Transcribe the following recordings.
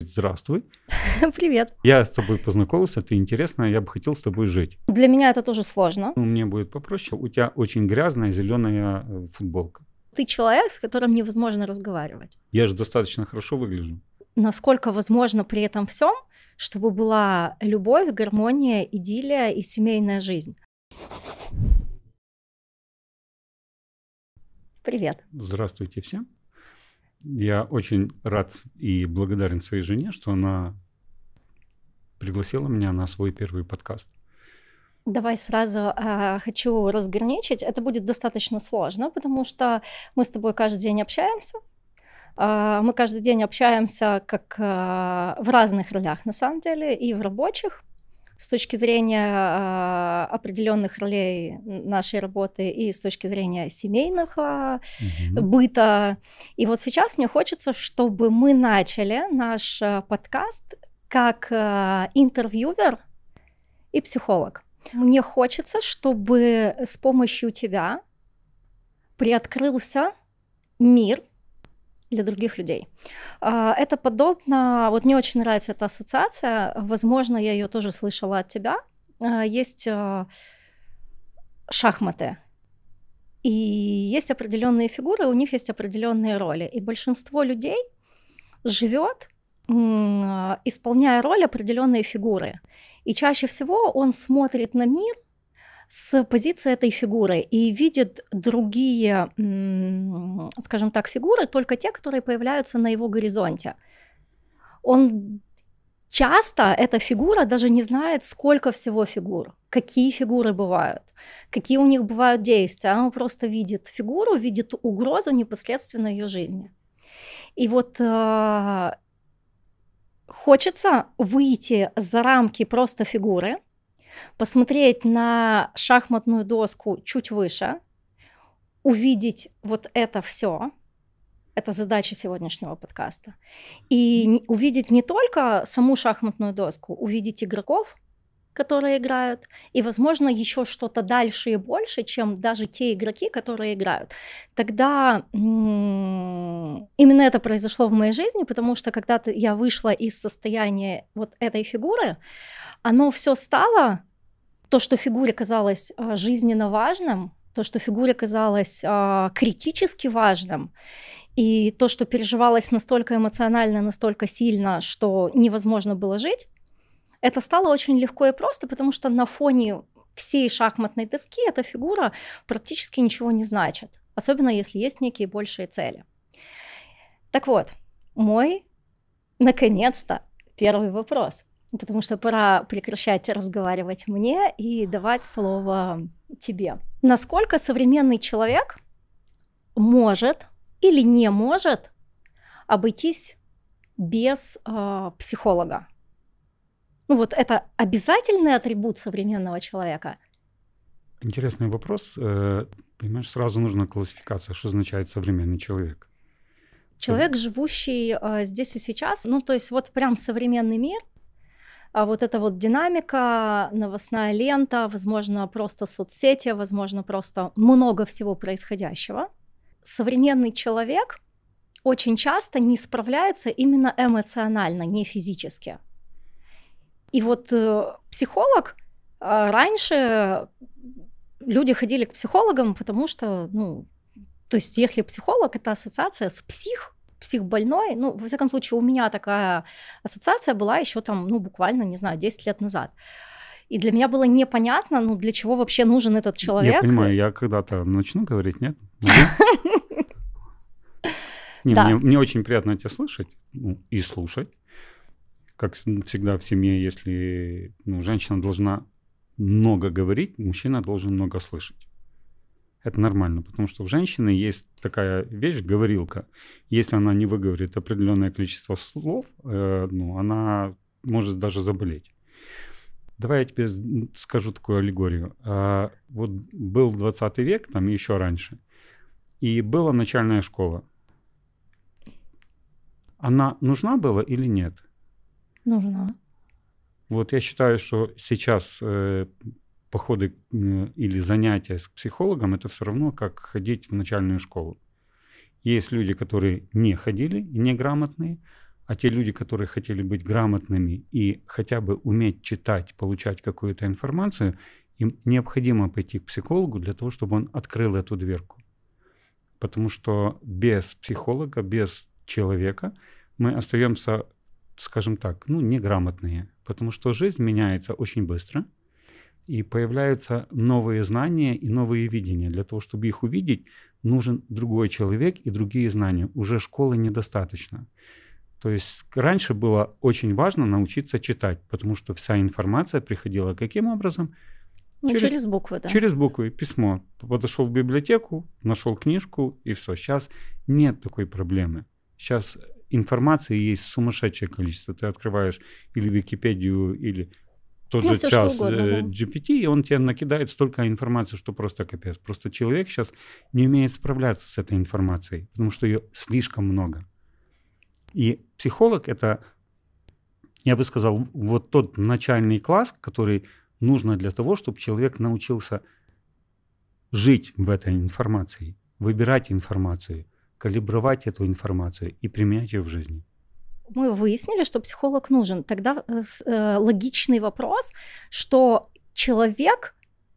Здравствуй. Привет. Я с тобой познакомился, ты интересная, я бы хотел с тобой жить. Для меня это тоже сложно. Ну, мне будет попроще. У тебя очень грязная зеленая э, футболка. Ты человек, с которым невозможно разговаривать. Я же достаточно хорошо выгляжу. Насколько возможно при этом всем, чтобы была любовь, гармония, идиллия и семейная жизнь. Привет. Здравствуйте всем. Я очень рад и благодарен своей жене, что она пригласила меня на свой первый подкаст. Давай сразу э, хочу разграничить. Это будет достаточно сложно, потому что мы с тобой каждый день общаемся. Э, мы каждый день общаемся как э, в разных ролях, на самом деле, и в рабочих, с точки зрения а, определенных ролей нашей работы и с точки зрения семейного а, угу. быта. И вот сейчас мне хочется, чтобы мы начали наш а, подкаст как интервьюер и психолог. Мне хочется, чтобы с помощью тебя приоткрылся мир для других людей. А, это подобно, вот мне очень нравится эта ассоциация, возможно, я ее тоже слышала от тебя. А, есть а, шахматы, и есть определенные фигуры, у них есть определенные роли. И большинство людей живет, исполняя роль определенной фигуры. И чаще всего он смотрит на мир – с позиции этой фигуры и видит другие, скажем так, фигуры, только те, которые появляются на его горизонте. Он часто эта фигура даже не знает, сколько всего фигур, какие фигуры бывают, какие у них бывают действия. Он просто видит фигуру, видит угрозу непосредственно ее жизни. И вот э, хочется выйти за рамки просто фигуры посмотреть на шахматную доску чуть выше, увидеть вот это все, это задача сегодняшнего подкаста. И увидеть не только саму шахматную доску, увидеть игроков, которые играют, и, возможно, еще что-то дальше и больше, чем даже те игроки, которые играют. Тогда именно это произошло в моей жизни, потому что когда я вышла из состояния вот этой фигуры, оно все стало то, что фигуре казалось а, жизненно важным, то, что фигуре казалось а, критически важным, и то, что переживалось настолько эмоционально, настолько сильно, что невозможно было жить, это стало очень легко и просто, потому что на фоне всей шахматной доски эта фигура практически ничего не значит, особенно если есть некие большие цели. Так вот, мой, наконец-то, первый вопрос потому что пора прекращать разговаривать мне и давать слово тебе. Насколько современный человек может или не может обойтись без э, психолога? Ну вот это обязательный атрибут современного человека? Интересный вопрос. Э, понимаешь, сразу нужна классификация, что означает современный человек. Человек, живущий э, здесь и сейчас, ну то есть вот прям современный мир, а вот эта вот динамика, новостная лента, возможно, просто соцсети, возможно, просто много всего происходящего. Современный человек очень часто не справляется именно эмоционально, не физически. И вот э, психолог э, раньше люди ходили к психологам, потому что, ну, то есть, если психолог это ассоциация с псих, психбольной, ну, во всяком случае, у меня такая ассоциация была еще там, ну, буквально, не знаю, 10 лет назад. И для меня было непонятно, ну, для чего вообще нужен этот человек. Я понимаю, я когда-то начну говорить, нет? Не, да. мне, мне очень приятно тебя слышать ну, и слушать. Как всегда в семье, если ну, женщина должна много говорить, мужчина должен много слышать это нормально, потому что у женщины есть такая вещь, говорилка. Если она не выговорит определенное количество слов, э, ну, она может даже заболеть. Давай я тебе скажу такую аллегорию. Э, вот был 20 век, там еще раньше, и была начальная школа. Она нужна была или нет? Нужна. Вот я считаю, что сейчас э, походы или занятия с психологом, это все равно как ходить в начальную школу. Есть люди, которые не ходили, неграмотные, а те люди, которые хотели быть грамотными и хотя бы уметь читать, получать какую-то информацию, им необходимо пойти к психологу для того, чтобы он открыл эту дверку. Потому что без психолога, без человека мы остаемся, скажем так, ну, неграмотные. Потому что жизнь меняется очень быстро – и появляются новые знания и новые видения. Для того, чтобы их увидеть, нужен другой человек и другие знания. Уже школы недостаточно. То есть раньше было очень важно научиться читать, потому что вся информация приходила каким образом? Ну, через, через буквы, да. Через буквы, письмо. Подошел в библиотеку, нашел книжку и все. Сейчас нет такой проблемы. Сейчас информации есть сумасшедшее количество. Ты открываешь или Википедию, или тот ну, же все, час угодно, э, да. GPT, и он тебе накидает столько информации, что просто капец. Просто человек сейчас не умеет справляться с этой информацией, потому что ее слишком много. И психолог — это, я бы сказал, вот тот начальный класс, который нужно для того, чтобы человек научился жить в этой информации, выбирать информацию, калибровать эту информацию и применять ее в жизни мы выяснили, что психолог нужен. Тогда э, э, логичный вопрос, что человек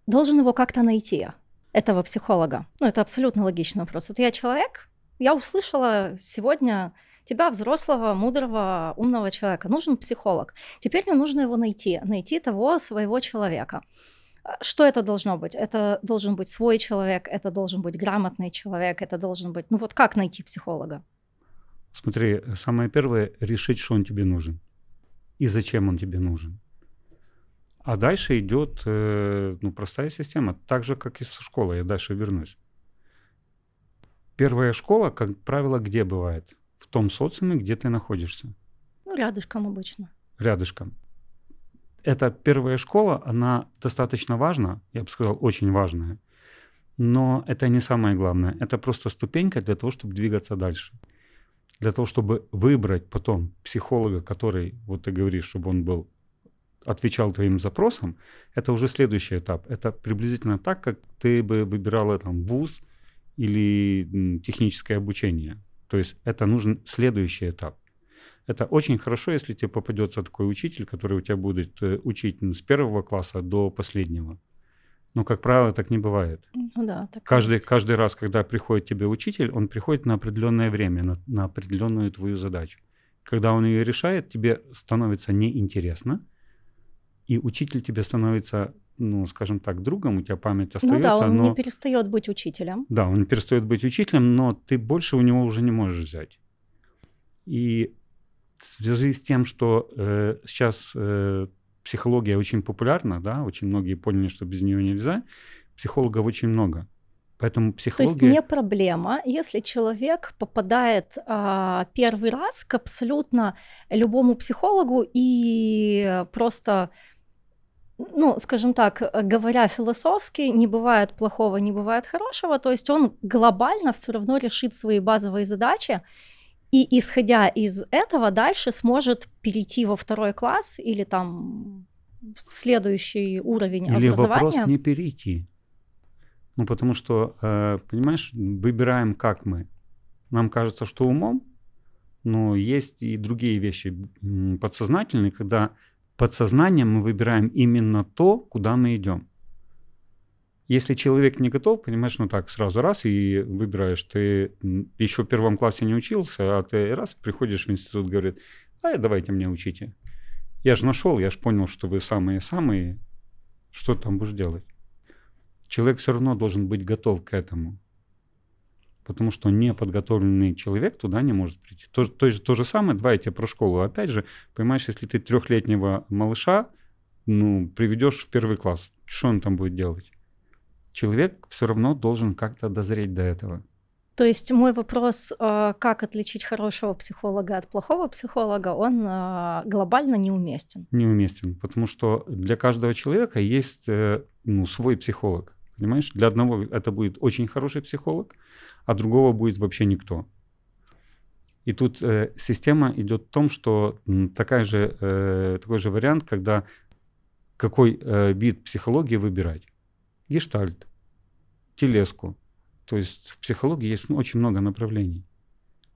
должен его как-то найти, этого психолога. Ну, это абсолютно логичный вопрос. Вот я человек, я услышала сегодня тебя, взрослого, мудрого, умного человека. Нужен психолог. Теперь мне нужно его найти, найти того своего человека. А что это должно быть? Это должен быть свой человек, это должен быть грамотный человек, это должен быть... Ну вот как найти психолога? Смотри, самое первое — решить, что он тебе нужен и зачем он тебе нужен. А дальше идет э, ну, простая система, так же, как и со школой, я дальше вернусь. Первая школа, как правило, где бывает? В том социуме, где ты находишься. Ну, рядышком обычно. Рядышком. Эта первая школа, она достаточно важна, я бы сказал, очень важная. Но это не самое главное. Это просто ступенька для того, чтобы двигаться дальше для того, чтобы выбрать потом психолога, который, вот ты говоришь, чтобы он был отвечал твоим запросам, это уже следующий этап. Это приблизительно так, как ты бы выбирала там вуз или техническое обучение. То есть это нужен следующий этап. Это очень хорошо, если тебе попадется такой учитель, который у тебя будет э, учить ну, с первого класса до последнего. Но, ну, как правило, так не бывает. Ну да, так каждый, есть. каждый раз, когда приходит тебе учитель, он приходит на определенное время, на, на определенную твою задачу. Когда он ее решает, тебе становится неинтересно, и учитель тебе становится, ну, скажем так, другом, у тебя память остается. Ну да, он но... не перестает быть учителем. Да, он не перестает быть учителем, но ты больше у него уже не можешь взять. И в связи с тем, что э, сейчас э, психология очень популярна, да, очень многие поняли, что без нее нельзя. Психологов очень много. Поэтому психология... То есть не проблема, если человек попадает а, первый раз к абсолютно любому психологу и просто, ну, скажем так, говоря философски, не бывает плохого, не бывает хорошего, то есть он глобально все равно решит свои базовые задачи, и исходя из этого, дальше сможет перейти во второй класс или там в следующий уровень или образования. вопрос не перейти. Ну, потому что, э, понимаешь, выбираем, как мы. Нам кажется, что умом, но есть и другие вещи подсознательные, когда подсознанием мы выбираем именно то, куда мы идем. Если человек не готов, понимаешь, ну так, сразу раз и выбираешь. Ты еще в первом классе не учился, а ты раз приходишь в институт, говорит, а давайте мне учите. Я же нашел, я же понял, что вы самые-самые. Что там будешь делать? Человек все равно должен быть готов к этому. Потому что неподготовленный человек туда не может прийти. То, то, то же самое, давай я тебе про школу. Опять же, понимаешь, если ты трехлетнего малыша ну, приведешь в первый класс, что он там будет делать? человек все равно должен как-то дозреть до этого. То есть мой вопрос, э, как отличить хорошего психолога от плохого психолога, он э, глобально неуместен. Неуместен, потому что для каждого человека есть э, ну, свой психолог. Понимаешь, для одного это будет очень хороший психолог, а другого будет вообще никто. И тут э, система идет в том, что такая же, э, такой же вариант, когда какой э, вид психологии выбирать гештальт, телеску. То есть в психологии есть очень много направлений.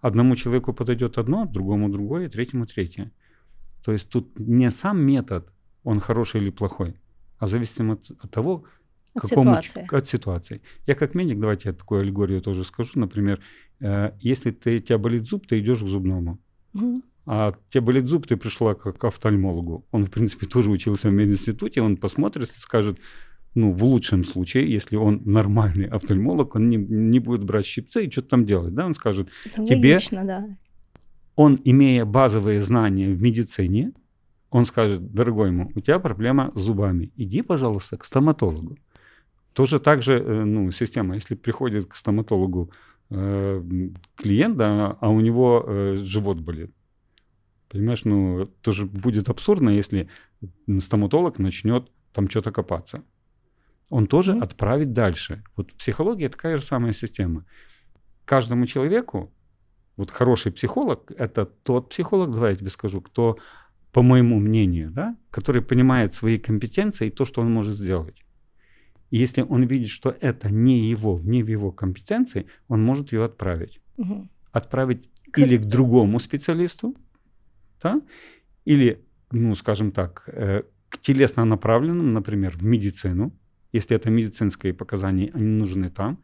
Одному человеку подойдет одно, другому другое, третьему третье. То есть тут не сам метод, он хороший или плохой, а зависим от, от того, от какому ситуации. от ситуации. Я как медик, давайте я такую аллегорию тоже скажу. Например, э, если ты, тебя болит зуб, ты идешь к зубному. Угу. А тебе болит зуб, ты пришла к, к офтальмологу. Он, в принципе, тоже учился в мединституте, он посмотрит и скажет, ну, в лучшем случае, если он нормальный офтальмолог, он не, не будет брать щипцы и что-то там делать, да, он скажет Это тебе... Логично, да. Он, имея базовые знания в медицине, он скажет, дорогой ему, у тебя проблема с зубами, иди, пожалуйста, к стоматологу. Тоже так же, э, ну, система, если приходит к стоматологу э, клиент, да, а у него э, живот болит, Понимаешь, ну, тоже будет абсурдно, если стоматолог начнет там что-то копаться он тоже mm-hmm. отправит дальше. Вот в психологии такая же самая система. Каждому человеку, вот хороший психолог, это тот психолог, давай я тебе скажу, кто, по моему мнению, да, который понимает свои компетенции и то, что он может сделать. И если он видит, что это не его, не в его компетенции, он может ее отправить. Угу. Отправить к... или к другому специалисту, да, или, ну, скажем так, э, к телесно направленным, например, в медицину, если это медицинские показания, они нужны там,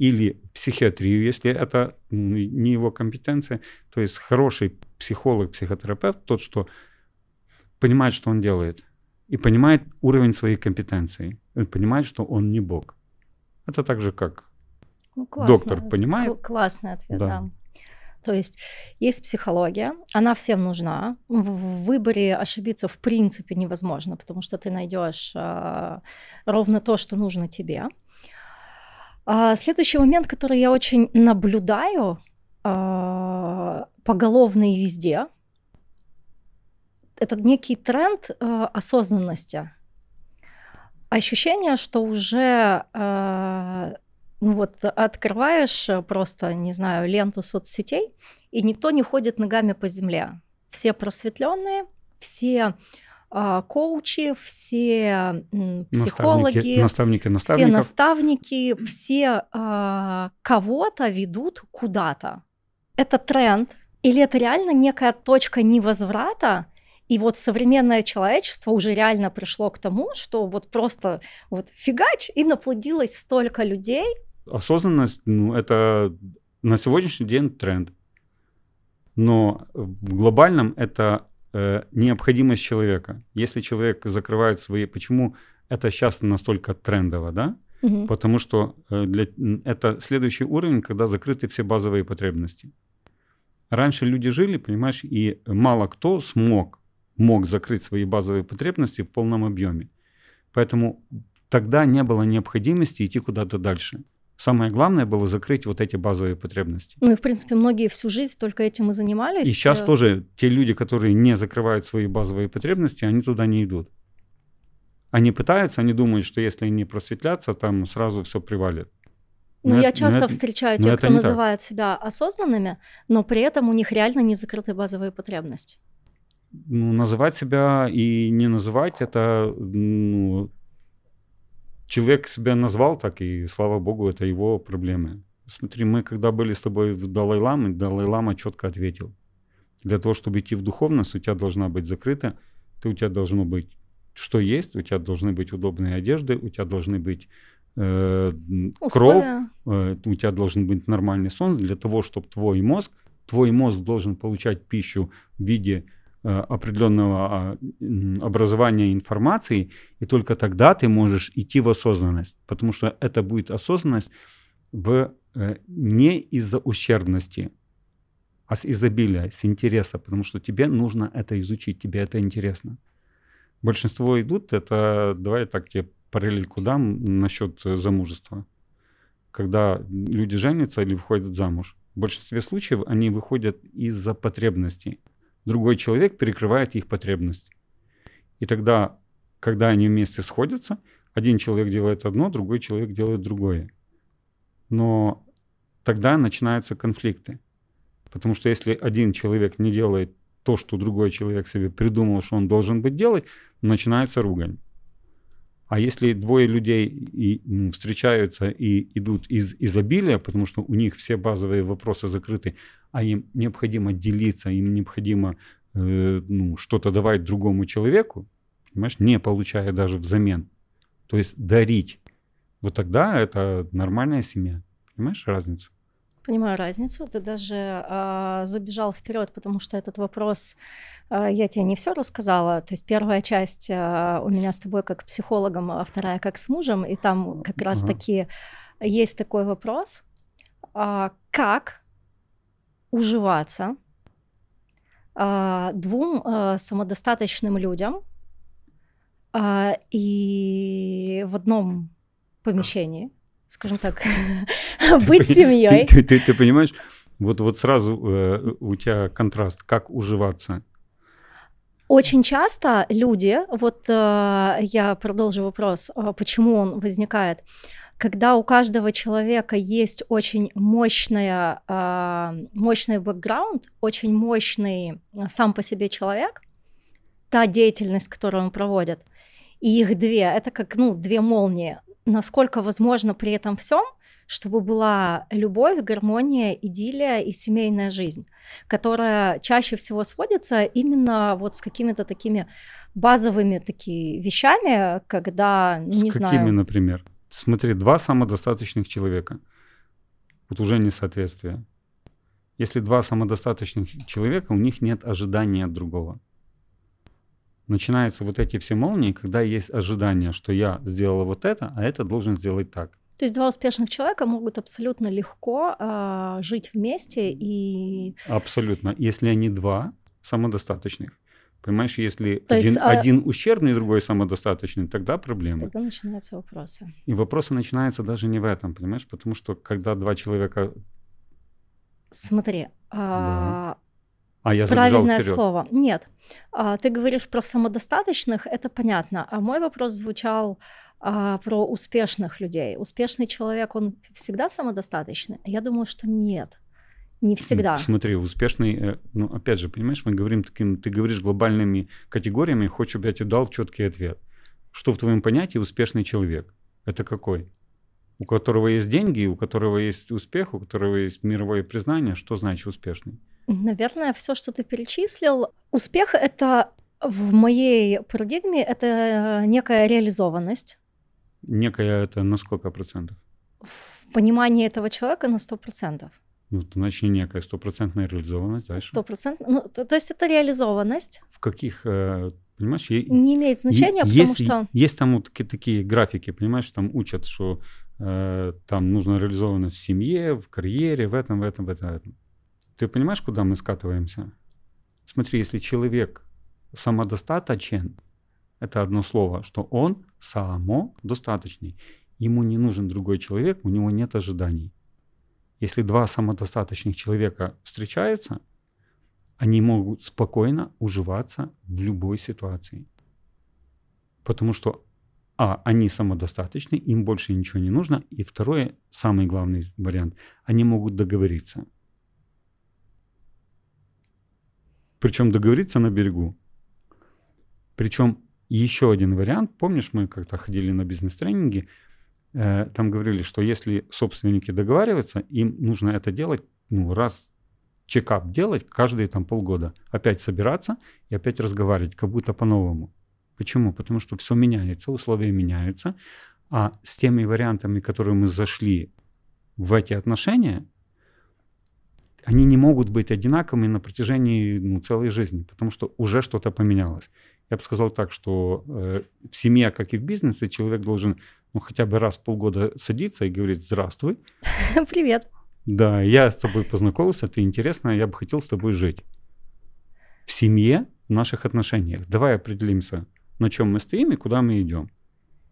или психиатрию, если это не его компетенция. То есть хороший психолог, психотерапевт, тот, что понимает, что он делает, и понимает уровень своей компетенции, и понимает, что он не бог. Это так же, как ну, классно. доктор понимает. К- классный ответ, да. да. То есть есть психология, она всем нужна. В выборе ошибиться в принципе невозможно, потому что ты найдешь э, а, ровно то, что нужно тебе. Э, следующий момент, который я очень наблюдаю э, поголовно и везде, это некий тренд э, осознанности. Ощущение, что уже э, ну вот э, открываешь э, просто, не знаю, ленту соцсетей, и никто не ходит ногами по земле. Все просветленные, все а, коучи, все м, психологи, наставники, наставники все наставники, все а, кого-то ведут куда-то. Это тренд, или это реально некая точка невозврата, и вот современное человечество уже реально пришло к тому, что вот просто вот фигач и наплодилось столько людей, осознанность, ну, это на сегодняшний день тренд. Но в глобальном это э, необходимость человека. Если человек закрывает свои... Почему это сейчас настолько трендово, да? Угу. Потому что э, для, это следующий уровень, когда закрыты все базовые потребности. Раньше люди жили, понимаешь, и мало кто смог, мог закрыть свои базовые потребности в полном объеме. Поэтому тогда не было необходимости идти куда-то дальше. Самое главное было закрыть вот эти базовые потребности. Ну и, в принципе, многие всю жизнь только этим и занимались. И сейчас тоже те люди, которые не закрывают свои базовые потребности, они туда не идут. Они пытаются, они думают, что если они просветлятся, там сразу все привалит. Ну, но я это, часто это, встречаю тех, кто называет так. себя осознанными, но при этом у них реально не закрыты базовые потребности. Ну, называть себя и не называть это ну, человек себя назвал так, и слава богу, это его проблемы. Смотри, мы когда были с тобой в Далай-Ламе, Далай-Лама четко ответил. Для того, чтобы идти в духовность, у тебя должна быть закрыта, ты, у тебя должно быть что есть, у тебя должны быть удобные одежды, у тебя должны быть э, кров, э, у тебя должен быть нормальный сон для того, чтобы твой мозг, твой мозг должен получать пищу в виде Э, определенного а, образования информации, и только тогда ты можешь идти в осознанность, потому что это будет осознанность в, э, не из-за ущербности, а с изобилия, с интереса, потому что тебе нужно это изучить, тебе это интересно. Большинство идут, это, давай так тебе параллельку дам насчет замужества. Когда люди женятся или выходят замуж, в большинстве случаев они выходят из-за потребностей другой человек перекрывает их потребность. И тогда, когда они вместе сходятся, один человек делает одно, другой человек делает другое. Но тогда начинаются конфликты. Потому что если один человек не делает то, что другой человек себе придумал, что он должен быть делать, начинается ругань. А если двое людей и встречаются и идут из изобилия, потому что у них все базовые вопросы закрыты, а им необходимо делиться, им необходимо э, ну, что-то давать другому человеку, понимаешь, не получая даже взамен. То есть дарить. Вот тогда это нормальная семья. Понимаешь разницу? Понимаю разницу. Ты даже э, забежал вперед, потому что этот вопрос э, я тебе не все рассказала. То есть первая часть э, у меня с тобой как психологом, а вторая как с мужем, и там как раз таки ага. есть такой вопрос, э, как уживаться а, двум а, самодостаточным людям а, и в одном помещении, скажем так, быть семьей. Ты, ты, ты, ты понимаешь, вот, вот сразу э, у тебя контраст, как уживаться. Очень часто люди, вот э, я продолжу вопрос, почему он возникает когда у каждого человека есть очень мощная, а, мощный бэкграунд, очень мощный а, сам по себе человек, та деятельность, которую он проводит, и их две, это как ну, две молнии. Насколько возможно при этом всем, чтобы была любовь, гармония, идиллия и семейная жизнь, которая чаще всего сводится именно вот с какими-то такими базовыми такими вещами, когда, ну, с не какими, знаю... С какими, например? Смотри, два самодостаточных человека. Вот уже несоответствие. Если два самодостаточных человека, у них нет ожидания от другого. Начинаются вот эти все молнии, когда есть ожидание, что я сделала вот это, а это должен сделать так. То есть два успешных человека могут абсолютно легко э, жить вместе и... Абсолютно. Если они два самодостаточных. Понимаешь, если То один, есть, а один ущербный, другой самодостаточный, тогда проблемы. Тогда начинаются вопросы. И вопросы начинаются даже не в этом, понимаешь, потому что когда два человека... Смотри, а, да. А я Правильное вперед. слово. Нет. А, ты говоришь про самодостаточных, это понятно. А мой вопрос звучал а, про успешных людей. Успешный человек, он всегда самодостаточный? Я думаю, что нет. Не всегда. Смотри, успешный, э, ну опять же, понимаешь, мы говорим таким, ты говоришь глобальными категориями, хочешь, чтобы я тебе дал четкий ответ. Что в твоем понятии успешный человек? Это какой? У которого есть деньги, у которого есть успех, у которого есть мировое признание, что значит успешный? Наверное, все, что ты перечислил. Успех — это в моей парадигме это э, некая реализованность. Некая это на сколько процентов? В понимании этого человека на сто процентов. Ну, это значит некая стопроцентная реализованность. Дальше. Стопроцентная. Ну, то, то есть это реализованность. В каких, э, понимаешь? Не имеет значения, есть, потому что... Есть там вот такие, такие графики, понимаешь, там учат, что э, там нужно реализованность в семье, в карьере, в этом, в этом, в этом, в этом. Ты понимаешь, куда мы скатываемся? Смотри, если человек самодостаточен, это одно слово, что он самодостаточный. Ему не нужен другой человек, у него нет ожиданий. Если два самодостаточных человека встречаются, они могут спокойно уживаться в любой ситуации. Потому что, а, они самодостаточны, им больше ничего не нужно. И второе, самый главный вариант, они могут договориться. Причем договориться на берегу. Причем еще один вариант, помнишь, мы как-то ходили на бизнес-тренинги, Э, там говорили, что если собственники договариваются, им нужно это делать ну, раз чекап делать каждые там полгода. Опять собираться и опять разговаривать, как будто по-новому. Почему? Потому что все меняется, условия меняются. А с теми вариантами, которые мы зашли в эти отношения, они не могут быть одинаковыми на протяжении ну, целой жизни, потому что уже что-то поменялось. Я бы сказал так, что э, в семье, как и в бизнесе, человек должен ну хотя бы раз в полгода садится и говорит «Здравствуй». Привет. Да, я с тобой познакомился, ты интересная, я бы хотел с тобой жить. В семье, в наших отношениях. Давай определимся, на чем мы стоим и куда мы идем.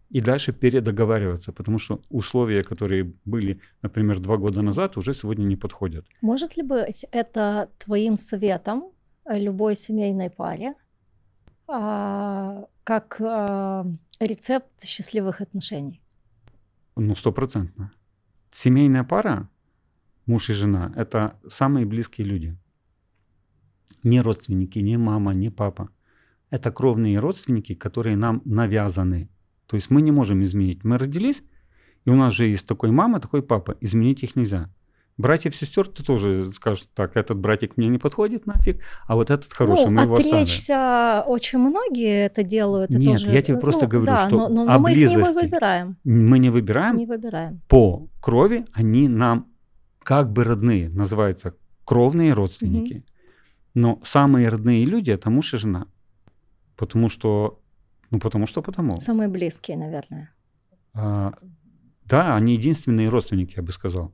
И дальше передоговариваться, потому что условия, которые были, например, два года назад, уже сегодня не подходят. Может ли быть это твоим советом э, любой семейной паре? А, как э, рецепт счастливых отношений? Ну, стопроцентно. Семейная пара, муж и жена, это самые близкие люди. Не родственники, не мама, не папа. Это кровные родственники, которые нам навязаны. То есть мы не можем изменить. Мы родились, и у нас же есть такой мама, такой папа. Изменить их нельзя. Братьев сестер ты тоже скажешь, так, этот братик мне не подходит нафиг, а вот этот хороший, ну, мы его отречься очень многие это делают. Нет, тоже, я тебе просто ну, говорю, да, что но, но, но мы близости. Мы их не выбираем. Мы не выбираем. Не выбираем. По крови они нам как бы родные, называются кровные родственники. Угу. Но самые родные люди это муж и жена. Потому что, ну потому что потому. Самые близкие, наверное. А, да, они единственные родственники, я бы сказал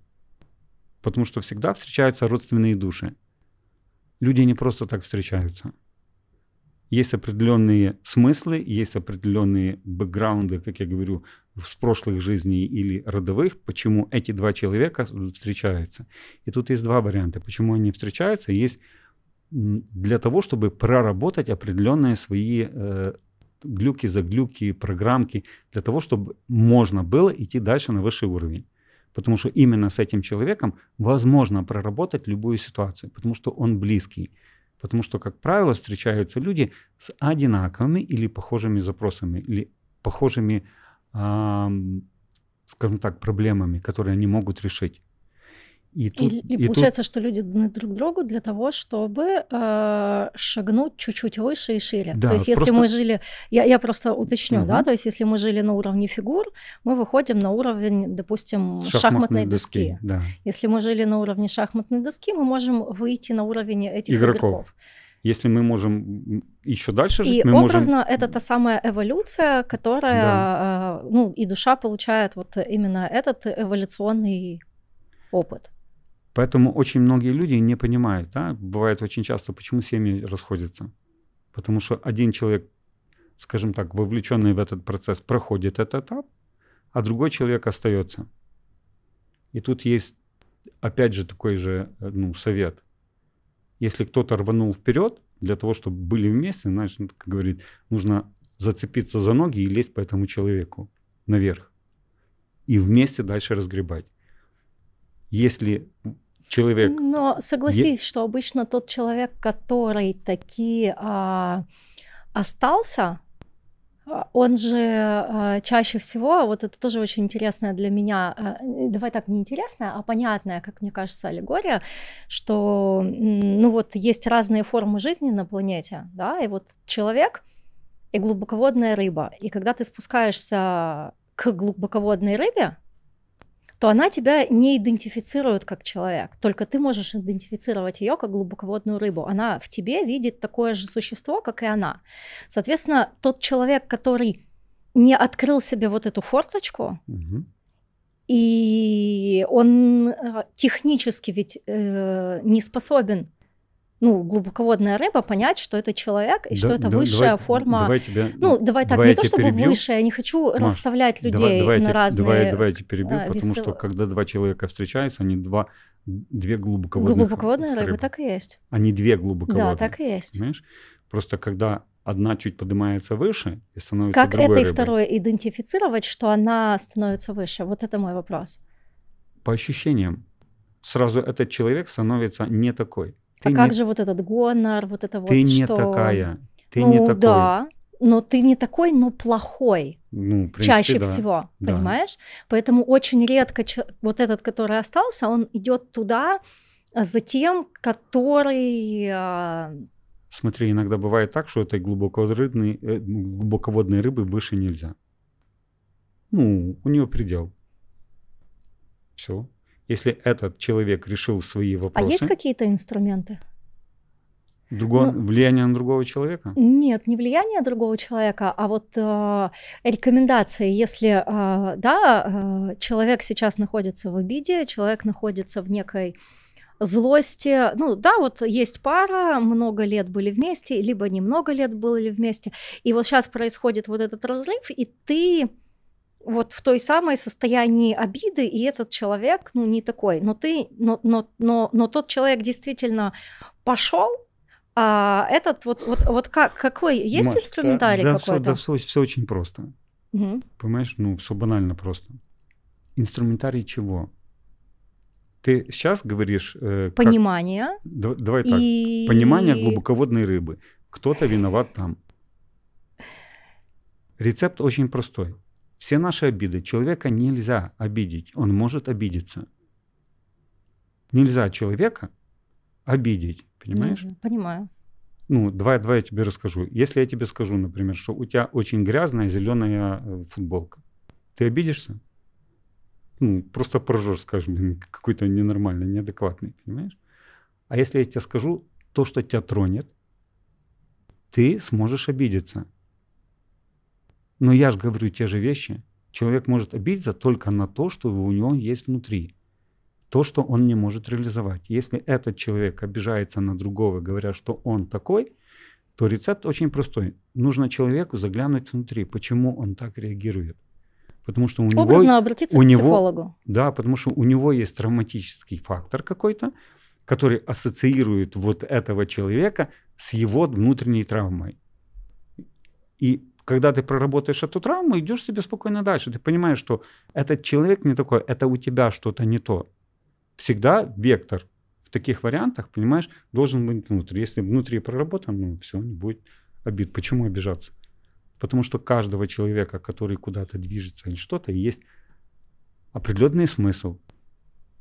потому что всегда встречаются родственные души. Люди не просто так встречаются. Есть определенные смыслы, есть определенные бэкграунды, как я говорю, с прошлых жизней или родовых, почему эти два человека встречаются. И тут есть два варианта, почему они встречаются. Есть для того, чтобы проработать определенные свои э, глюки, заглюки, программки, для того, чтобы можно было идти дальше на высший уровень потому что именно с этим человеком возможно проработать любую ситуацию, потому что он близкий. Потому что, как правило, встречаются люди с одинаковыми или похожими запросами, или похожими, э, скажем так, проблемами, которые они могут решить. И, тут, и, и, получается, тут... что люди даны друг другу для того, чтобы э, шагнуть чуть-чуть выше и шире. Да, то есть, просто... если мы жили, я, я просто уточню, угу. да, то есть, если мы жили на уровне фигур, мы выходим на уровень, допустим, шахматной, шахматной доски. доски да. Если мы жили на уровне шахматной доски, мы можем выйти на уровень этих игроков. игроков. Если мы можем еще дальше жить, и мы образно можем... это та самая эволюция, которая, да. э, ну, и душа получает вот именно этот эволюционный опыт. Поэтому очень многие люди не понимают, да, бывает очень часто, почему семьи расходятся. Потому что один человек, скажем так, вовлеченный в этот процесс, проходит этот этап, а другой человек остается. И тут есть, опять же, такой же э, ну, совет. Если кто-то рванул вперед, для того, чтобы были вместе, значит, ну, как говорит, нужно зацепиться за ноги и лезть по этому человеку наверх. И вместе дальше разгребать. Если человек. Но согласись, е... что обычно тот человек, который такие а, остался, а, он же а, чаще всего, вот это тоже очень интересная для меня, а, э, давай так, не интересная, а понятное, как мне кажется, аллегория, что, ну вот, есть разные формы жизни на планете, да, и вот человек и глубоководная рыба. И когда ты спускаешься к глубоководной рыбе, то она тебя не идентифицирует как человек. Только ты можешь идентифицировать ее как глубоководную рыбу. Она в тебе видит такое же существо, как и она. Соответственно, тот человек, который не открыл себе вот эту форточку, и он э, технически ведь э, не способен ну, глубоководная рыба, понять, что это человек и да, что это да, высшая давай, форма. Давай тебя, ну, давай так, давай не то чтобы перебью. высшая, я не хочу Маш, расставлять людей давай, давай на я, разные. Давай, давай я тебя перебью, а, потому весов... что когда два человека встречаются, они два две глубоководные. Глубоководные рыбы, рыбы так и есть. Они две глубоководные. Да, так и есть. Понимаешь? Просто когда одна чуть поднимается выше и становится как другой Как это и второе идентифицировать, что она становится выше? Вот это мой вопрос. По ощущениям. Сразу этот человек становится не такой. А ты а не... как же вот этот гонор, вот это вот Ты что... не такая, ты ну, не такой. да, но ты не такой, но плохой. Ну, принципе, чаще да. всего, да. понимаешь? Поэтому очень редко вот этот, который остался, он идет туда а, за тем, который... А, Смотри, иногда бывает так, что этой глубоководной, э, глубоководной рыбы выше нельзя. Ну, у нее предел. Все. Если этот человек решил свои а вопросы... А есть какие-то инструменты? Другого, ну, влияние на другого человека? Нет, не влияние другого человека, а вот э, рекомендации. Если э, да, э, человек сейчас находится в обиде, человек находится в некой злости. Ну да, вот есть пара, много лет были вместе, либо немного лет были вместе. И вот сейчас происходит вот этот разрыв, и ты вот в той самой состоянии обиды, и этот человек, ну, не такой, но ты, но, но, но, но тот человек действительно пошел, а этот вот, вот, вот как, какой, есть Маш, инструментарий да, какой-то? Да, все, да, все, все очень просто. Угу. Понимаешь, ну, все банально просто. Инструментарий чего? Ты сейчас говоришь... Э, Понимание. Как... давай так. И... Понимание глубоководной рыбы. Кто-то виноват там. Рецепт очень простой. Все наши обиды. Человека нельзя обидеть. Он может обидеться. Нельзя человека обидеть. Понимаешь? Нельзя. Понимаю. Ну, давай, давай я тебе расскажу. Если я тебе скажу, например, что у тебя очень грязная зеленая э, футболка, ты обидишься? Ну, просто поржешь, скажешь, блин, какой-то ненормальный, неадекватный, понимаешь? А если я тебе скажу то, что тебя тронет, ты сможешь обидеться. Но я же говорю те же вещи. Человек может обидеться только на то, что у него есть внутри. То, что он не может реализовать. Если этот человек обижается на другого, говоря, что он такой, то рецепт очень простой. Нужно человеку заглянуть внутри, почему он так реагирует. Потому что у него... Образно обратиться у к него, Да, потому что у него есть травматический фактор какой-то, который ассоциирует вот этого человека с его внутренней травмой. И когда ты проработаешь эту травму, идешь себе спокойно дальше. Ты понимаешь, что этот человек не такой, это у тебя что-то не то. Всегда вектор в таких вариантах, понимаешь, должен быть внутри. Если внутри проработан, ну все, не будет обид. Почему обижаться? Потому что каждого человека, который куда-то движется или что-то, есть определенный смысл,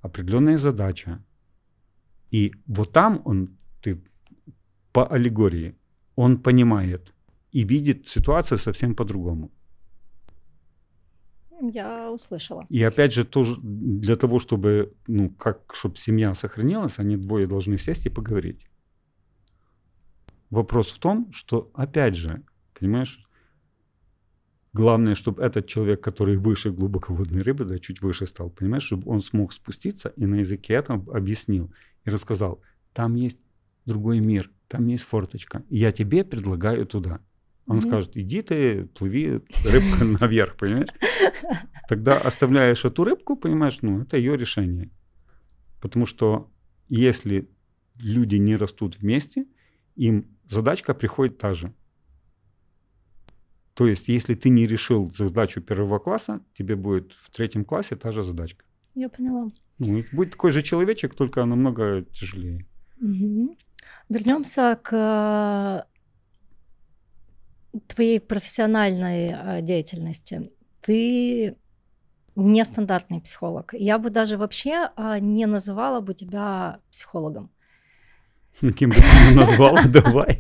определенная задача. И вот там он, ты по аллегории, он понимает – и видит ситуацию совсем по-другому. Я услышала. И опять же, тоже для того, чтобы, ну, как, чтобы семья сохранилась, они двое должны сесть и поговорить. Вопрос в том, что, опять же, понимаешь, главное, чтобы этот человек, который выше глубоководной рыбы, да, чуть выше стал, понимаешь, чтобы он смог спуститься и на языке это объяснил и рассказал, там есть другой мир, там есть форточка, я тебе предлагаю туда – он mm скажет, иди ты, плыви, рыбка наверх, понимаешь? Тогда оставляешь эту рыбку, понимаешь, ну, это ее решение. Потому что если люди не растут вместе, им задачка приходит та же. То есть, если ты не решил задачу первого класса, тебе будет в третьем классе та же задачка. Я поняла. Ну, будет такой же человечек, только намного тяжелее. Угу. Вернемся к э, твоей профессиональной э, деятельности. Ты нестандартный психолог. Я бы даже вообще а, не называла бы тебя психологом. Кем бы ты назвала? Давай.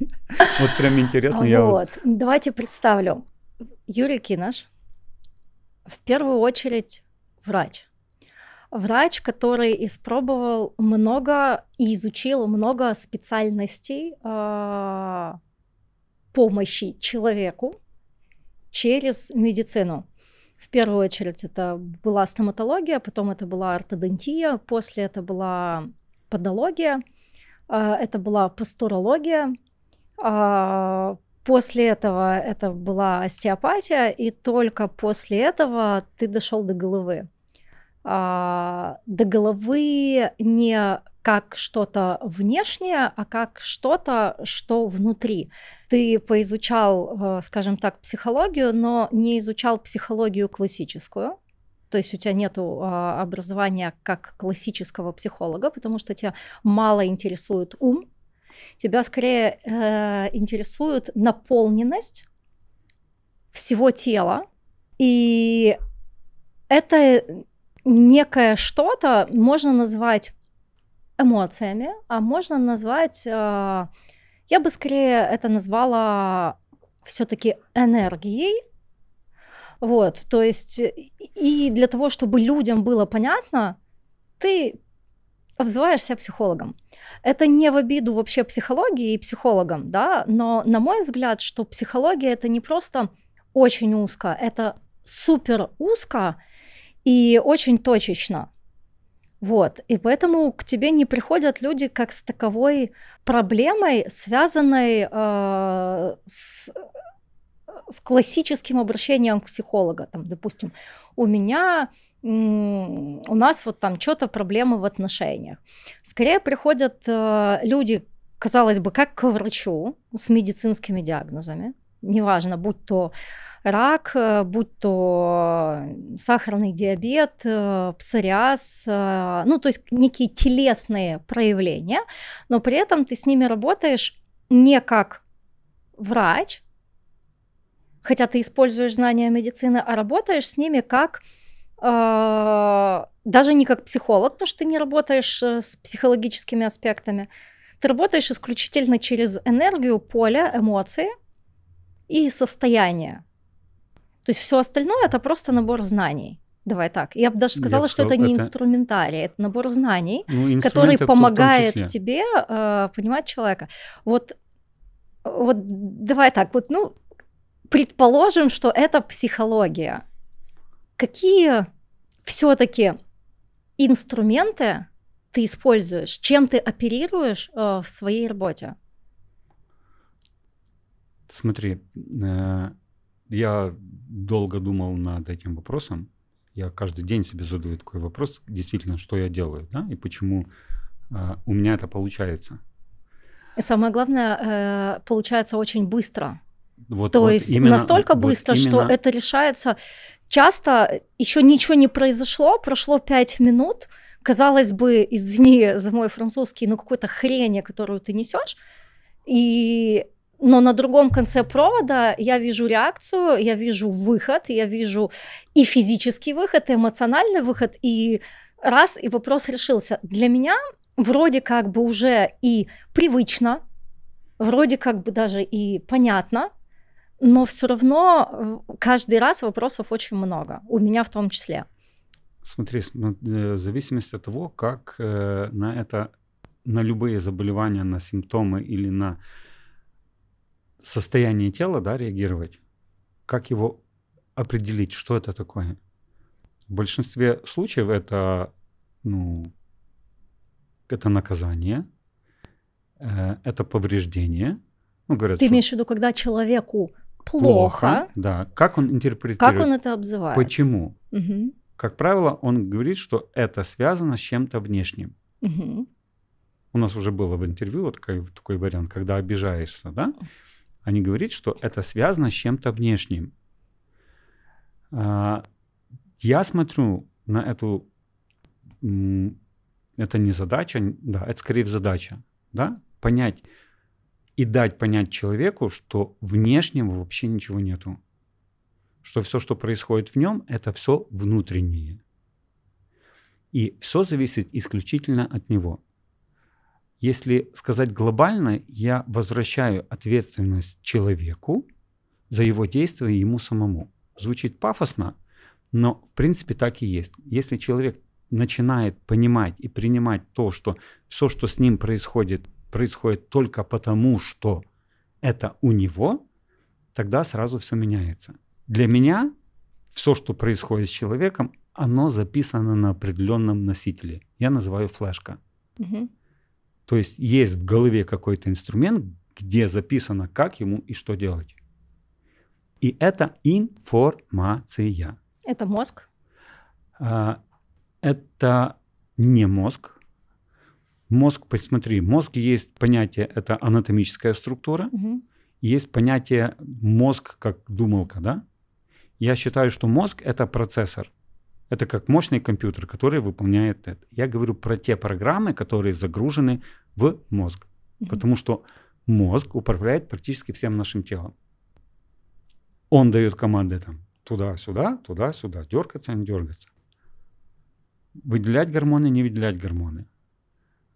Вот прям интересно. Я вот. Давайте представлю. Юрий Кинаш в первую очередь врач. Врач, который испробовал много и изучил много специальностей а, помощи человеку через медицину. В первую очередь это была стоматология, потом это была ортодонтия, после это была подология, а, это была пастурология, а, после этого это была остеопатия, и только после этого ты дошел до головы. А, до головы не как что-то внешнее, а как что-то, что внутри. Ты поизучал, э, скажем так, психологию, но не изучал психологию классическую. То есть у тебя нет а, образования как классического психолога, потому что тебя мало интересует ум, тебя скорее э, интересует наполненность всего тела. И это некое что-то можно назвать эмоциями, а можно назвать, э, я бы скорее это назвала все-таки энергией. Вот, то есть и для того, чтобы людям было понятно, ты обзываешься психологом. Это не в обиду вообще психологии и психологам, да, но на мой взгляд, что психология это не просто очень узко, это супер узко и очень точечно. Вот. И поэтому к тебе не приходят люди как с таковой проблемой, связанной э, с, с классическим обращением к психологу, Там, допустим, у меня у нас вот там что-то проблемы в отношениях. Скорее приходят э, люди, казалось бы, как к врачу с медицинскими диагнозами, неважно, будь то рак, э, будь то э, сахарный диабет, э, псориаз, ну, то есть некие телесные проявления, но при этом ты с ними работаешь не как врач, хотя ты используешь знания медицины, а работаешь с ними как даже не как психолог, потому что ты не работаешь с психологическими аспектами. Ты работаешь исключительно через энергию, поле, эмоции и состояние. То есть все остальное это просто набор знаний. Давай так. Я бы даже сказала, бы сказал, что это не это... инструментарий, это набор знаний, ну, который помогает тебе э, понимать человека. Вот, вот давай так, вот, ну, предположим, что это психология. Какие все-таки инструменты ты используешь, чем ты оперируешь э, в своей работе? Смотри, э, я долго думал над этим вопросом. Я каждый день себе задаю такой вопрос, действительно, что я делаю, да, и почему э, у меня это получается. Самое главное, э, получается очень быстро. Вот, То вот есть именно, настолько вот быстро, именно... что это решается. Часто еще ничего не произошло, прошло 5 минут, казалось бы, извини за мой французский, но какой-то хрень, которую ты несешь, и но на другом конце провода я вижу реакцию, я вижу выход, я вижу и физический выход, и эмоциональный выход, и раз, и вопрос решился. Для меня вроде как бы уже и привычно, вроде как бы даже и понятно, но все равно э, каждый раз вопросов очень много, у меня в том числе. Смотри, ну, э, в зависимости от того, как э, на это, на любые заболевания, на симптомы или на состояние тела да, реагировать, как его определить, что это такое. В большинстве случаев это, ну, это наказание, э, это повреждение. Ну, говорят, Ты имеешь в виду, когда человеку плохо, плохо, да, как он интерпретирует, как он это обзывает, почему? Угу. Как правило, он говорит, что это связано с чем-то внешним. Угу. У нас уже было в интервью вот такой, такой вариант, когда обижаешься, да? а не говорить, что это связано с чем-то внешним. А, я смотрю на эту... Это не задача, да, это скорее задача, да, понять и дать понять человеку, что внешнего вообще ничего нету. Что все, что происходит в нем, это все внутреннее. И все зависит исключительно от него. Если сказать глобально, я возвращаю ответственность человеку за его действия ему самому. Звучит пафосно, но в принципе так и есть. Если человек начинает понимать и принимать то, что все, что с ним происходит, происходит только потому, что это у него, тогда сразу все меняется. Для меня все, что происходит с человеком, оно записано на определенном носителе. Я называю флешка. Угу. То есть есть в голове какой-то инструмент, где записано, как ему и что делать. И это информация. Это мозг? А, это не мозг. Мозг, посмотри, мозг есть понятие, это анатомическая структура, угу. есть понятие мозг как думалка, да? Я считаю, что мозг это процессор. Это как мощный компьютер, который выполняет это. Я говорю про те программы, которые загружены в мозг. Mm-hmm. Потому что мозг управляет практически всем нашим телом. Он дает команды там туда-сюда, туда-сюда, дергаться, не дергаться. Выделять гормоны, не выделять гормоны.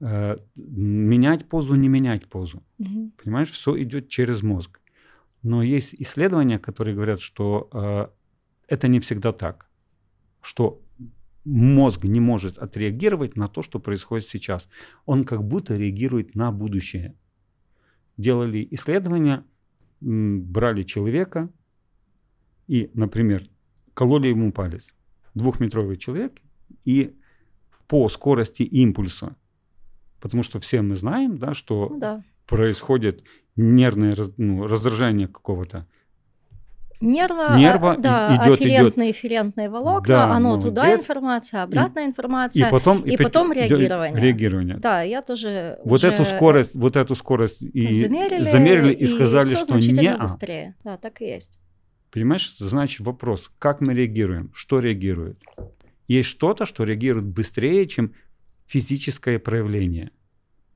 Э, менять позу, не менять позу. Mm-hmm. Понимаешь, все идет через мозг. Но есть исследования, которые говорят, что э, это не всегда так что мозг не может отреагировать на то, что происходит сейчас. Он как будто реагирует на будущее. Делали исследования, брали человека и, например, кололи ему палец. Двухметровый человек и по скорости импульса. Потому что все мы знаем, да, что ну да. происходит нервное раз, ну, раздражение какого-то нерва, а, нерва да, идет, афферентные, эфферентные волокна, да, оно молодец. туда информация, обратная и, информация, и потом, и, потом реагирование. реагирование. Да, я тоже вот эту скорость, вот эту скорость и замерили, замерили и, и сказали, все что не быстрее. Да, так и есть. Понимаешь, значит вопрос, как мы реагируем, что реагирует. Есть что-то, что реагирует быстрее, чем физическое проявление.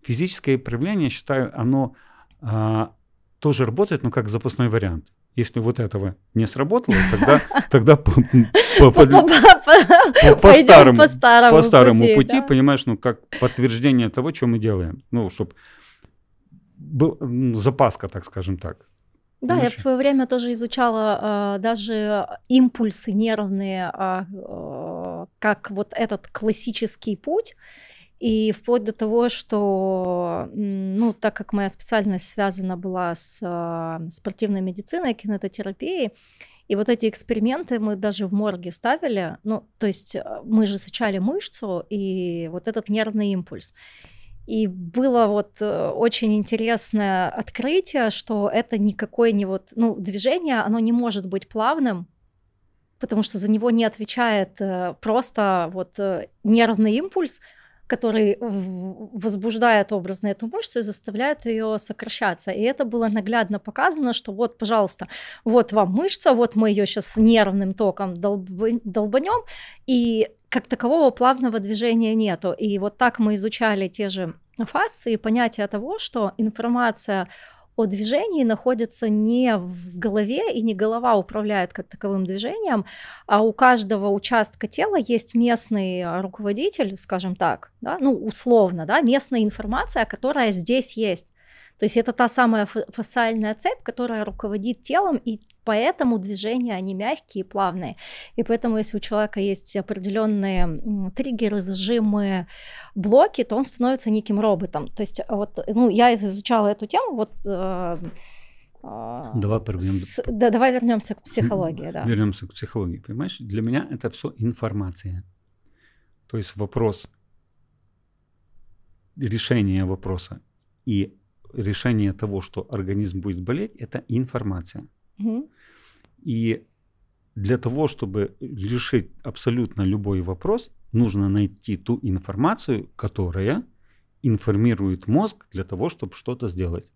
Физическое проявление, я считаю, оно а, тоже работает, но как запасной вариант. Если вот этого не сработало, тогда, тогда по, по, по, по, по, старому, по старому, по старому пути, пути да? понимаешь, ну как подтверждение того, что мы делаем. Ну, чтобы был запаска, так скажем так. Да, Конечно. я в свое время тоже изучала э, даже импульсы нервные, э, э, как вот этот классический путь. И вплоть до того, что, ну, так как моя специальность связана была с а, спортивной медициной, кинетотерапией, и вот эти эксперименты мы даже в морге ставили, ну, то есть э, мы же изучали мышцу и вот этот нервный импульс. И было вот э, очень интересное открытие, что это никакое не вот, ну, движение, оно не может быть плавным, потому что за него не отвечает э, просто вот нервный импульс, который возбуждает образно эту мышцу и заставляет ее сокращаться. И это было наглядно показано, что вот, пожалуйста, вот вам мышца, вот мы ее сейчас нервным током долб- долбанем, и как такового плавного движения нету. И вот так мы изучали те же фасции и понятие того, что информация о движении находится не в голове, и не голова управляет как таковым движением, а у каждого участка тела есть местный а, руководитель, скажем так, да, ну, условно, да, местная информация, которая здесь есть. То есть это та самая фасциальная цепь, которая руководит телом и Поэтому движения, они мягкие и плавные. И поэтому, если у человека есть определенные триггеры, зажимы, блоки, то он становится неким роботом. То есть, а, вот, ну, я изучала эту тему, вот э, а, Давай, пробьем... с, да, давай вернемся к психологии. Да. Вернемся к психологии. Понимаешь, для меня это все информация. То есть вопрос решение вопроса и решение того, что организм будет болеть, это информация. И для того, чтобы решить абсолютно любой вопрос, нужно найти ту информацию, которая информирует мозг для того, чтобы что-то сделать.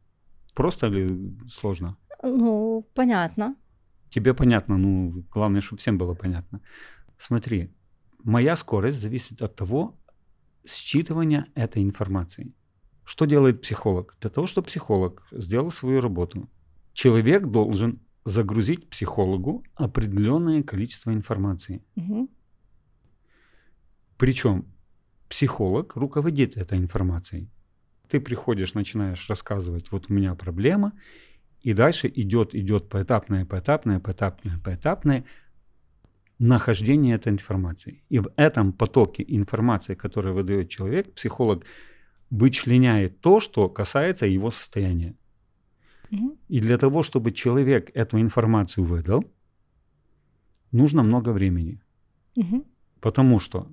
Просто или сложно? Ну, понятно. Тебе понятно, ну, главное, чтобы всем было понятно. Смотри, моя скорость зависит от того, считывания этой информации. Что делает психолог? Для того, чтобы психолог сделал свою работу, человек должен загрузить психологу определенное количество информации. Угу. Причем психолог руководит этой информацией. Ты приходишь, начинаешь рассказывать, вот у меня проблема, и дальше идет, идет поэтапное, поэтапное, поэтапное, поэтапное нахождение этой информации. И в этом потоке информации, который выдает человек, психолог вычленяет то, что касается его состояния. И для того, чтобы человек эту информацию выдал, нужно много времени. Угу. Потому что,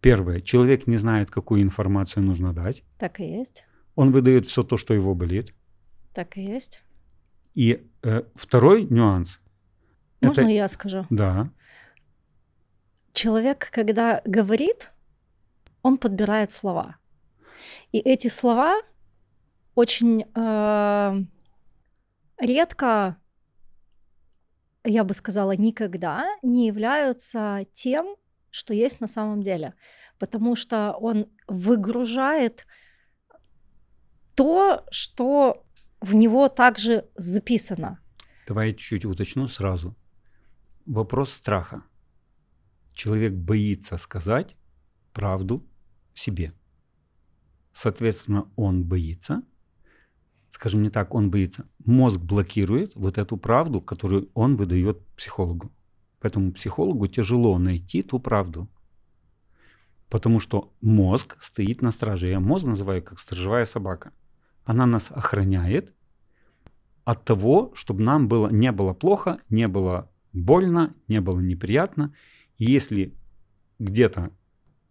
первое, человек не знает, какую информацию нужно дать. Так и есть. Он выдает все то, что его болит. Так и есть. И э, второй нюанс. Можно это... я скажу? Да. Человек, когда говорит, он подбирает слова. И эти слова очень э, редко, я бы сказала, никогда не являются тем, что есть на самом деле, потому что он выгружает то, что в него также записано. Давай я чуть-чуть уточню сразу. Вопрос страха. Человек боится сказать правду себе. Соответственно, он боится, скажем не так, он боится. Мозг блокирует вот эту правду, которую он выдает психологу. Поэтому психологу тяжело найти ту правду. Потому что мозг стоит на страже. Я мозг называю как стражевая собака. Она нас охраняет от того, чтобы нам было, не было плохо, не было больно, не было неприятно. И если где-то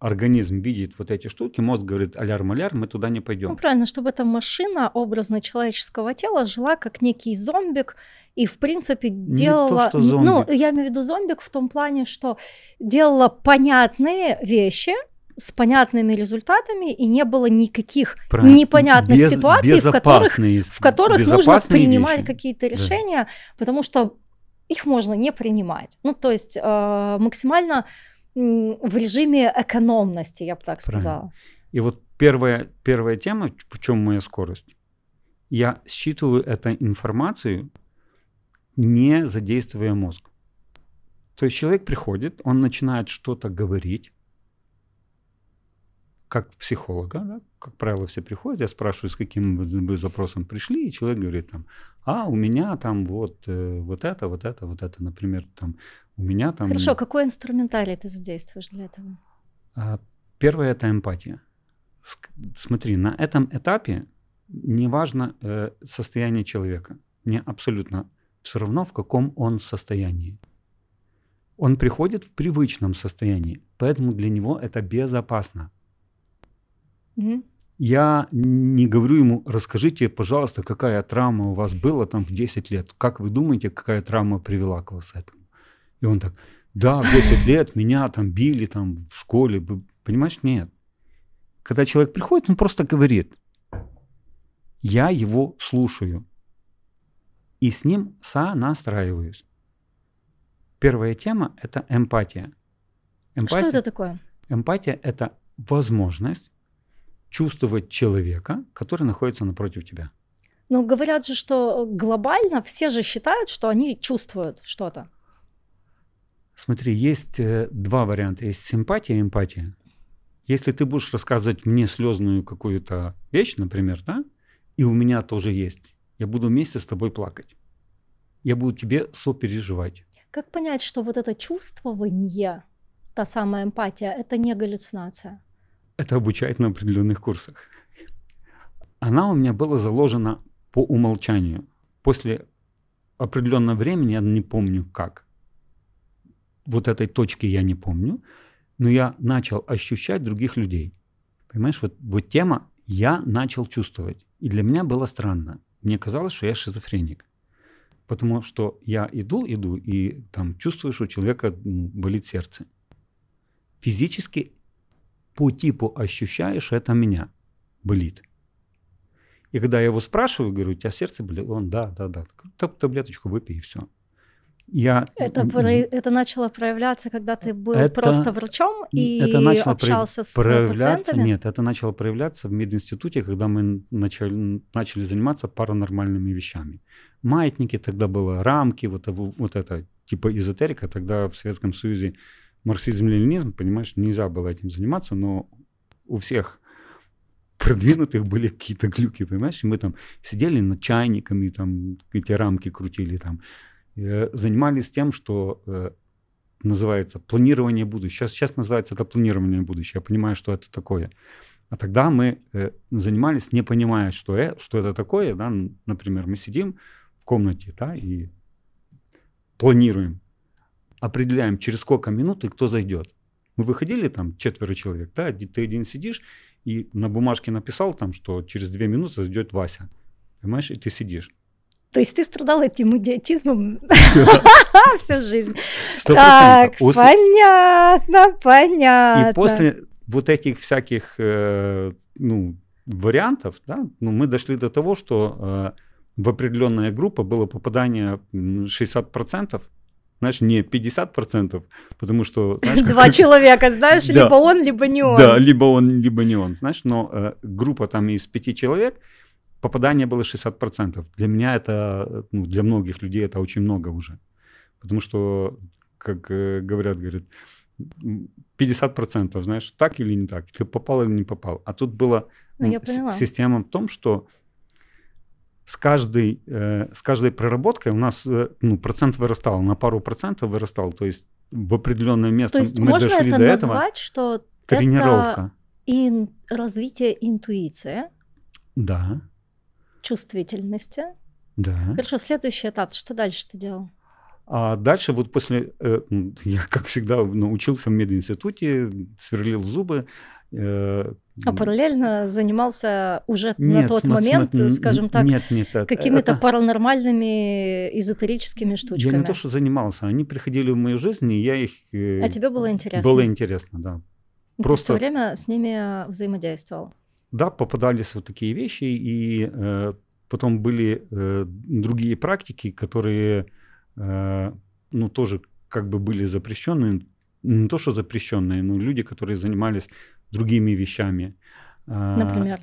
организм видит вот эти штуки, мозг говорит алярм-алярм, мы туда не пойдем. Ну, правильно, чтобы эта машина образно человеческого тела жила как некий зомбик и, в принципе, делала... Не то, Ну, я имею в виду зомбик в том плане, что делала понятные вещи, с понятными результатами и не было никаких Правильно. непонятных Без, ситуаций, в которых, в которых нужно принимать вещи. какие-то решения, да. потому что их можно не принимать. Ну, то есть э, максимально в режиме экономности, я бы так Правильно. сказала. И вот первая, первая тема, в чем моя скорость, я считываю эту информацию, не задействуя мозг. То есть человек приходит, он начинает что-то говорить, как психолога, да? как правило, все приходят, я спрашиваю, с каким вы запросом пришли, и человек говорит там, а, у меня там вот, э, вот это, вот это, вот это, например, там, у меня там... Хорошо, какой инструментарий ты задействуешь для этого? А, первое – это эмпатия. Смотри, на этом этапе неважно э, состояние человека. Мне абсолютно все равно, в каком он состоянии. Он приходит в привычном состоянии, поэтому для него это безопасно. Угу. Я не говорю ему, расскажите, пожалуйста, какая травма у вас была там в 10 лет. Как вы думаете, какая травма привела к вас этому? И он так, да, в 10 лет меня там били там в школе. Понимаешь, нет. Когда человек приходит, он просто говорит, я его слушаю. И с ним сонастраиваюсь. Первая тема – это эмпатия. эмпатия. Что это такое? Эмпатия – это возможность чувствовать человека, который находится напротив тебя. Но ну, говорят же, что э, глобально все же считают, что они чувствуют что-то. Смотри, есть э, два варианта. Есть симпатия и эмпатия. Если ты будешь рассказывать мне слезную какую-то вещь, например, да, и у меня тоже есть, я буду вместе с тобой плакать. Я буду тебе сопереживать. Как понять, что вот это чувствование, та самая эмпатия, это не галлюцинация? это обучает на определенных курсах. Она у меня была заложена по умолчанию. После определенного времени, я не помню как, вот этой точки я не помню, но я начал ощущать других людей. Понимаешь, вот, вот тема я начал чувствовать. И для меня было странно. Мне казалось, что я шизофреник. Потому что я иду, иду, и там чувствую, что у человека болит сердце. Физически по типу ощущаешь это меня, болит. И когда я его спрашиваю, говорю, у тебя сердце болит? Он, да, да, да. Таб таблеточку выпей и все. Я... Это, про... это начало проявляться, когда ты был это... просто врачом и это начало общался про... проявляться... с пациентами? Нет, это начало проявляться в мединституте, когда мы начали, начали заниматься паранормальными вещами. Маятники тогда было, рамки, вот, вот это типа эзотерика. Тогда в Советском Союзе марксизм-ленинизм, понимаешь, нельзя было этим заниматься, но у всех продвинутых были какие-то глюки, понимаешь? И мы там сидели над чайниками, там эти рамки крутили, там э, занимались тем, что э, называется планирование будущего. Сейчас, сейчас называется это планирование будущего. Я понимаю, что это такое. А тогда мы э, занимались, не понимая, что, э, что это такое. Да? Например, мы сидим в комнате да, и планируем определяем, через сколько минут и кто зайдет. Мы выходили там четверо человек, да, ты один сидишь, и на бумажке написал там, что через две минуты зайдет Вася. Понимаешь, и ты сидишь. То есть ты страдал этим идиотизмом всю жизнь. Так, понятно, понятно. И после вот этих всяких э, ну, вариантов, да, ну, мы дошли до того, что э, в определенная группа было попадание 60%, знаешь, не 50%, потому что... Знаешь, Два человека, знаешь, либо он, либо не он. Да, либо он, либо не он, знаешь, но э, группа там из пяти человек, попадание было 60%. Для меня это, ну, для многих людей это очень много уже, потому что, как э, говорят, говорят, 50%, знаешь, так или не так, ты попал или не попал. А тут была ну, ну, система в том, что с каждой, э, с каждой проработкой у нас э, ну, процент вырастал, на пару процентов вырастал. То есть в определенное место то есть мы можно дошли это до назвать, этого. что тренировка. Это ин- развитие интуиции. Да. Чувствительности. Да. Хорошо, следующий этап. Что дальше ты делал? А дальше вот после, э, я как всегда научился в мединституте, сверлил зубы, Э, а параллельно занимался уже нет, на тот смотри, момент, смотри, скажем так, нет, нет, какими-то это... паранормальными эзотерическими штучками. Я не то, что занимался, они приходили в мою жизнь, и я их... Э, а тебе было интересно? Было интересно, да. Ну, Просто... Ты все время с ними э, взаимодействовал? Да, попадались вот такие вещи, и э, потом были э, другие практики, которые, э, ну, тоже как бы были запрещенные, не то, что запрещенные, но люди, которые занимались другими вещами. А, например?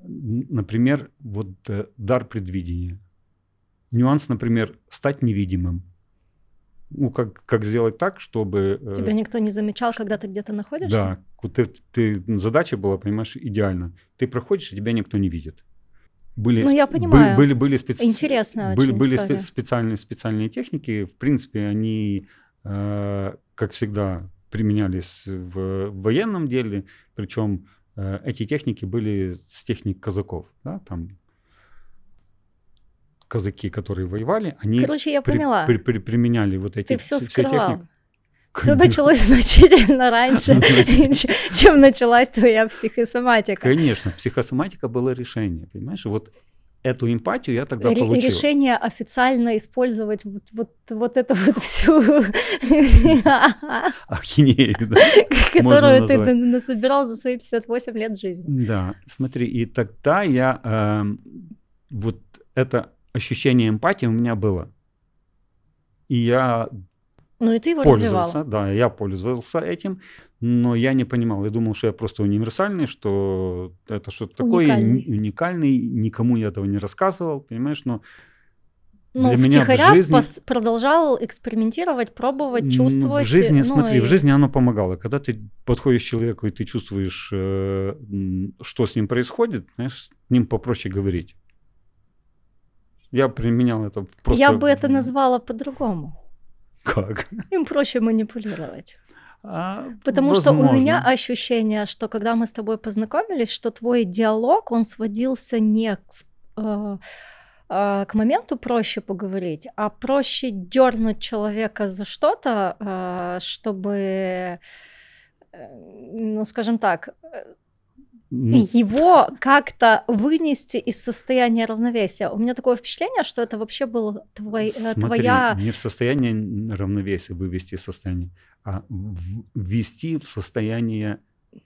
Например, вот э, дар предвидения. Нюанс, например, стать невидимым. Ну, как, как сделать так, чтобы... Э, тебя никто не замечал, когда ты где-то находишься? Да. Ты, ты, задача была, понимаешь, идеально. Ты проходишь, и тебя никто не видит. Были, ну, я понимаю. Были, были, специ... Интересно были, были история. специальные, специальные техники. В принципе, они, э, как всегда, применялись в военном деле, причем э, эти техники были с техник казаков, да, там казаки, которые воевали, они Короче, я при, При, при, применяли вот эти Ты все, все техники. Все началось значительно раньше, чем началась твоя психосоматика. Конечно, психосоматика было решение, понимаешь? Вот эту эмпатию я тогда Р- получил. Решение официально использовать вот, вот, вот эту вот всю ахинею, да, которую ты насобирал за свои 58 лет жизни. Да, смотри, и тогда я эм, вот это ощущение эмпатии у меня было. И я ну и ты его развивал. Да, я пользовался этим но я не понимал. Я думал, что я просто универсальный, что это что-то такое уникальный. уникальный, никому я этого не рассказывал, понимаешь, но ну, для меня в жизни... пос- продолжал экспериментировать, пробовать, чувствовать. В жизни, э, ну, смотри, и... в жизни оно помогало. Когда ты подходишь к человеку, и ты чувствуешь, э, что с ним происходит, знаешь, с ним попроще говорить. Я применял это просто... Я бы это назвала по-другому. Как? Им проще манипулировать. А, Потому возможно. что у меня ощущение, что когда мы с тобой познакомились, что твой диалог, он сводился не к, э, э, к моменту проще поговорить, а проще дернуть человека за что-то, э, чтобы, э, ну скажем так, э, ну. его как-то вынести из состояния равновесия. У меня такое впечатление, что это вообще был твой, э, Смотри, твоя... не в состоянии равновесия вывести из состояния, а ввести в состояние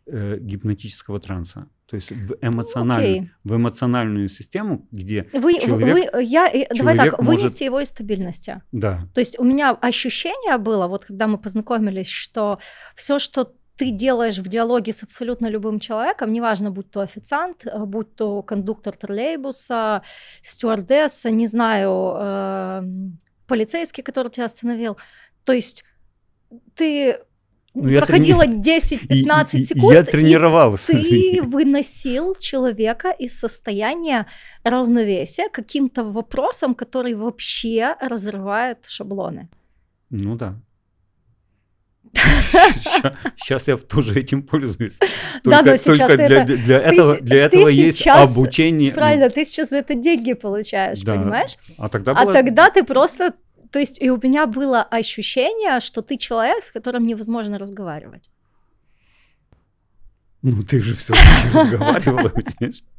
э, гипнотического транса. То есть в эмоциональную, okay. в эмоциональную систему, где вы, человек, вы, я, человек э, давай так, может... вынести его из стабильности. Да. То есть у меня ощущение было, вот когда мы познакомились, что все, что ты делаешь в диалоге с абсолютно любым человеком, неважно, будь то официант, э, будь то кондуктор троллейбуса, стюардесса, не знаю, э, полицейский, который тебя остановил. То есть ты ну, проходила трени... 10-15 секунд. Я тренировалась. ты выносил человека из состояния равновесия каким-то вопросом, который вообще разрывает шаблоны. Ну да. Сейчас я тоже этим пользуюсь. Только, да, но сейчас только для, это, для этого, ты, этого ты есть сейчас, обучение. Правильно, ты сейчас за это деньги получаешь, да. понимаешь? А тогда, а было... тогда ты просто... То есть и у меня было ощущение, что ты человек, с которым невозможно разговаривать. Ну, ты же все разговаривала, видишь?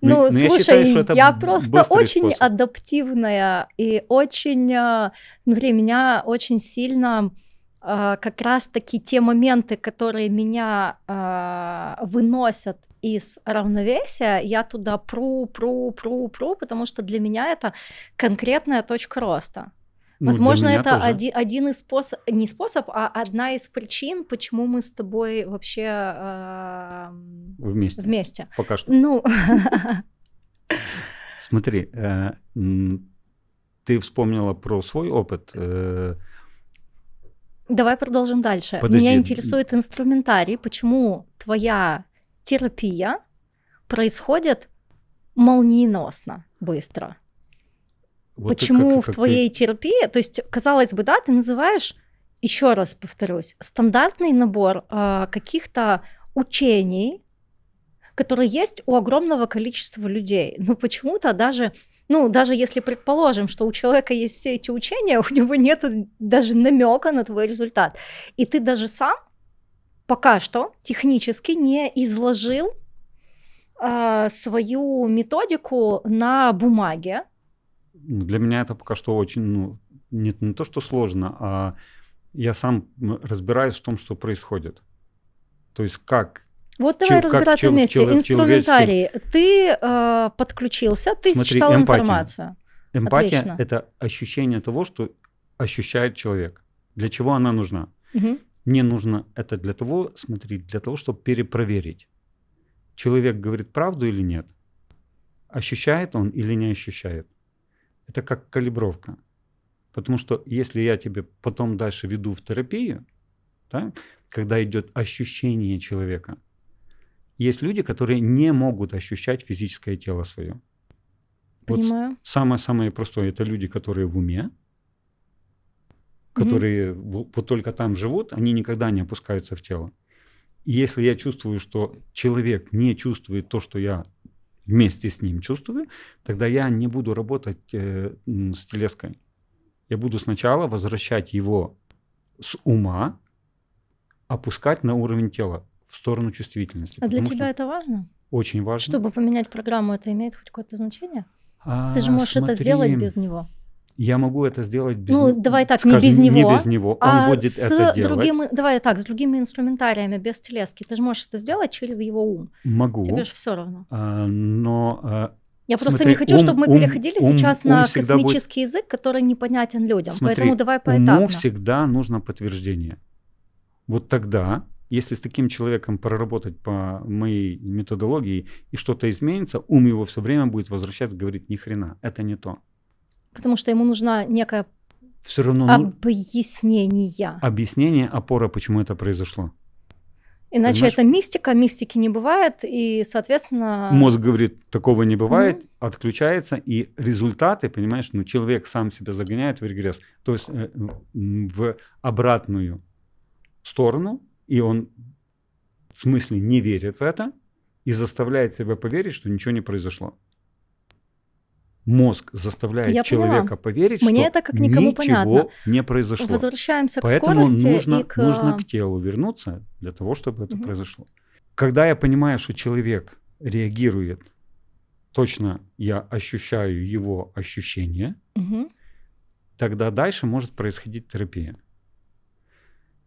Ну, ну, ну слушай, я просто очень адаптивная и очень... Э, внутри меня очень сильно а, как раз-таки те моменты, которые меня э, выносят из равновесия, я туда пру, пру, пру, пру, потому что для меня это конкретная точка роста. Ну, Возможно, это один, один из способ, не способ, а одна из причин, почему мы с тобой вообще э, вместе. вместе. Пока что. Ну. Смотри, э, ты вспомнила про свой опыт. Э, Давай продолжим дальше. Подожди. Меня интересует инструментарий, почему твоя терапия происходит молниеносно, быстро. Вот почему как, как в твоей ты... терапии, то есть, казалось бы, да, ты называешь, еще раз повторюсь, стандартный набор э, каких-то учений, которые есть у огромного количества людей, но почему-то даже ну, даже если предположим, что у человека есть все эти учения, у него нет даже намека на твой результат. И ты даже сам пока что технически не изложил э, свою методику на бумаге. Ну, для меня это пока что очень, ну, не, не то, что сложно, а я сам разбираюсь в том, что происходит. То есть как вот давай Чел, разбираться как, вместе. Чел, Инструментарий. Ты э, подключился, ты Смотри, считал эмпатия. информацию. Эмпатия это ощущение того, что ощущает человек. Для чего она нужна? Угу. Мне нужно это для того, смотри, для того, чтобы перепроверить, человек говорит правду или нет, ощущает он или не ощущает. Это как калибровка. Потому что если я тебе потом дальше веду в терапию, да, когда идет ощущение человека – есть люди, которые не могут ощущать физическое тело свое. Понимаю. Вот самое-самое простое это люди, которые в уме, которые mm-hmm. вот, вот только там живут, они никогда не опускаются в тело. И если я чувствую, что человек не чувствует то, что я вместе с ним чувствую, тогда я не буду работать э, с телеской. Я буду сначала возвращать его с ума, опускать на уровень тела в сторону чувствительности. А для тебя это важно? Очень важно. Чтобы поменять программу, это имеет хоть какое-то значение? А, Ты же можешь смотри, это сделать без него. Я могу это сделать без него. Ну, давай так, скажем, не без него. Не без него, он а будет с это делать. давай так, с другими инструментариями, без телески. Ты же можешь это сделать через его ум. Могу. Тебе же все равно. А, но а, Я Смотри, просто не хочу, ум, чтобы мы ум, переходили ум, сейчас ум на космический будет... язык, который непонятен людям. Смотри, Поэтому давай поэтапно. Уму всегда нужно подтверждение. Вот тогда если с таким человеком проработать по моей методологии и что-то изменится, ум его все время будет возвращать и говорить, ни хрена, это не то. Потому что ему нужна некая все равно объяснение. Ну объяснение, опора, почему это произошло. Иначе Понимаешь? это мистика, мистики не бывает, и, соответственно... Мозг говорит, такого не бывает, mm-hmm. отключается, и результаты, понимаешь, ну, человек сам себя загоняет в регресс, то есть э, в обратную сторону, и он в смысле не верит в это и заставляет себя поверить, что ничего не произошло. Мозг заставляет Я человека поняла. поверить, Мне что это как никому ничего понятно. не произошло. Возвращаемся Поэтому к скорости нужно, и к... нужно к телу вернуться для того, чтобы это угу. произошло. Когда я понимаю, что человек реагирует точно я ощущаю его ощущения, угу. тогда дальше может происходить терапия.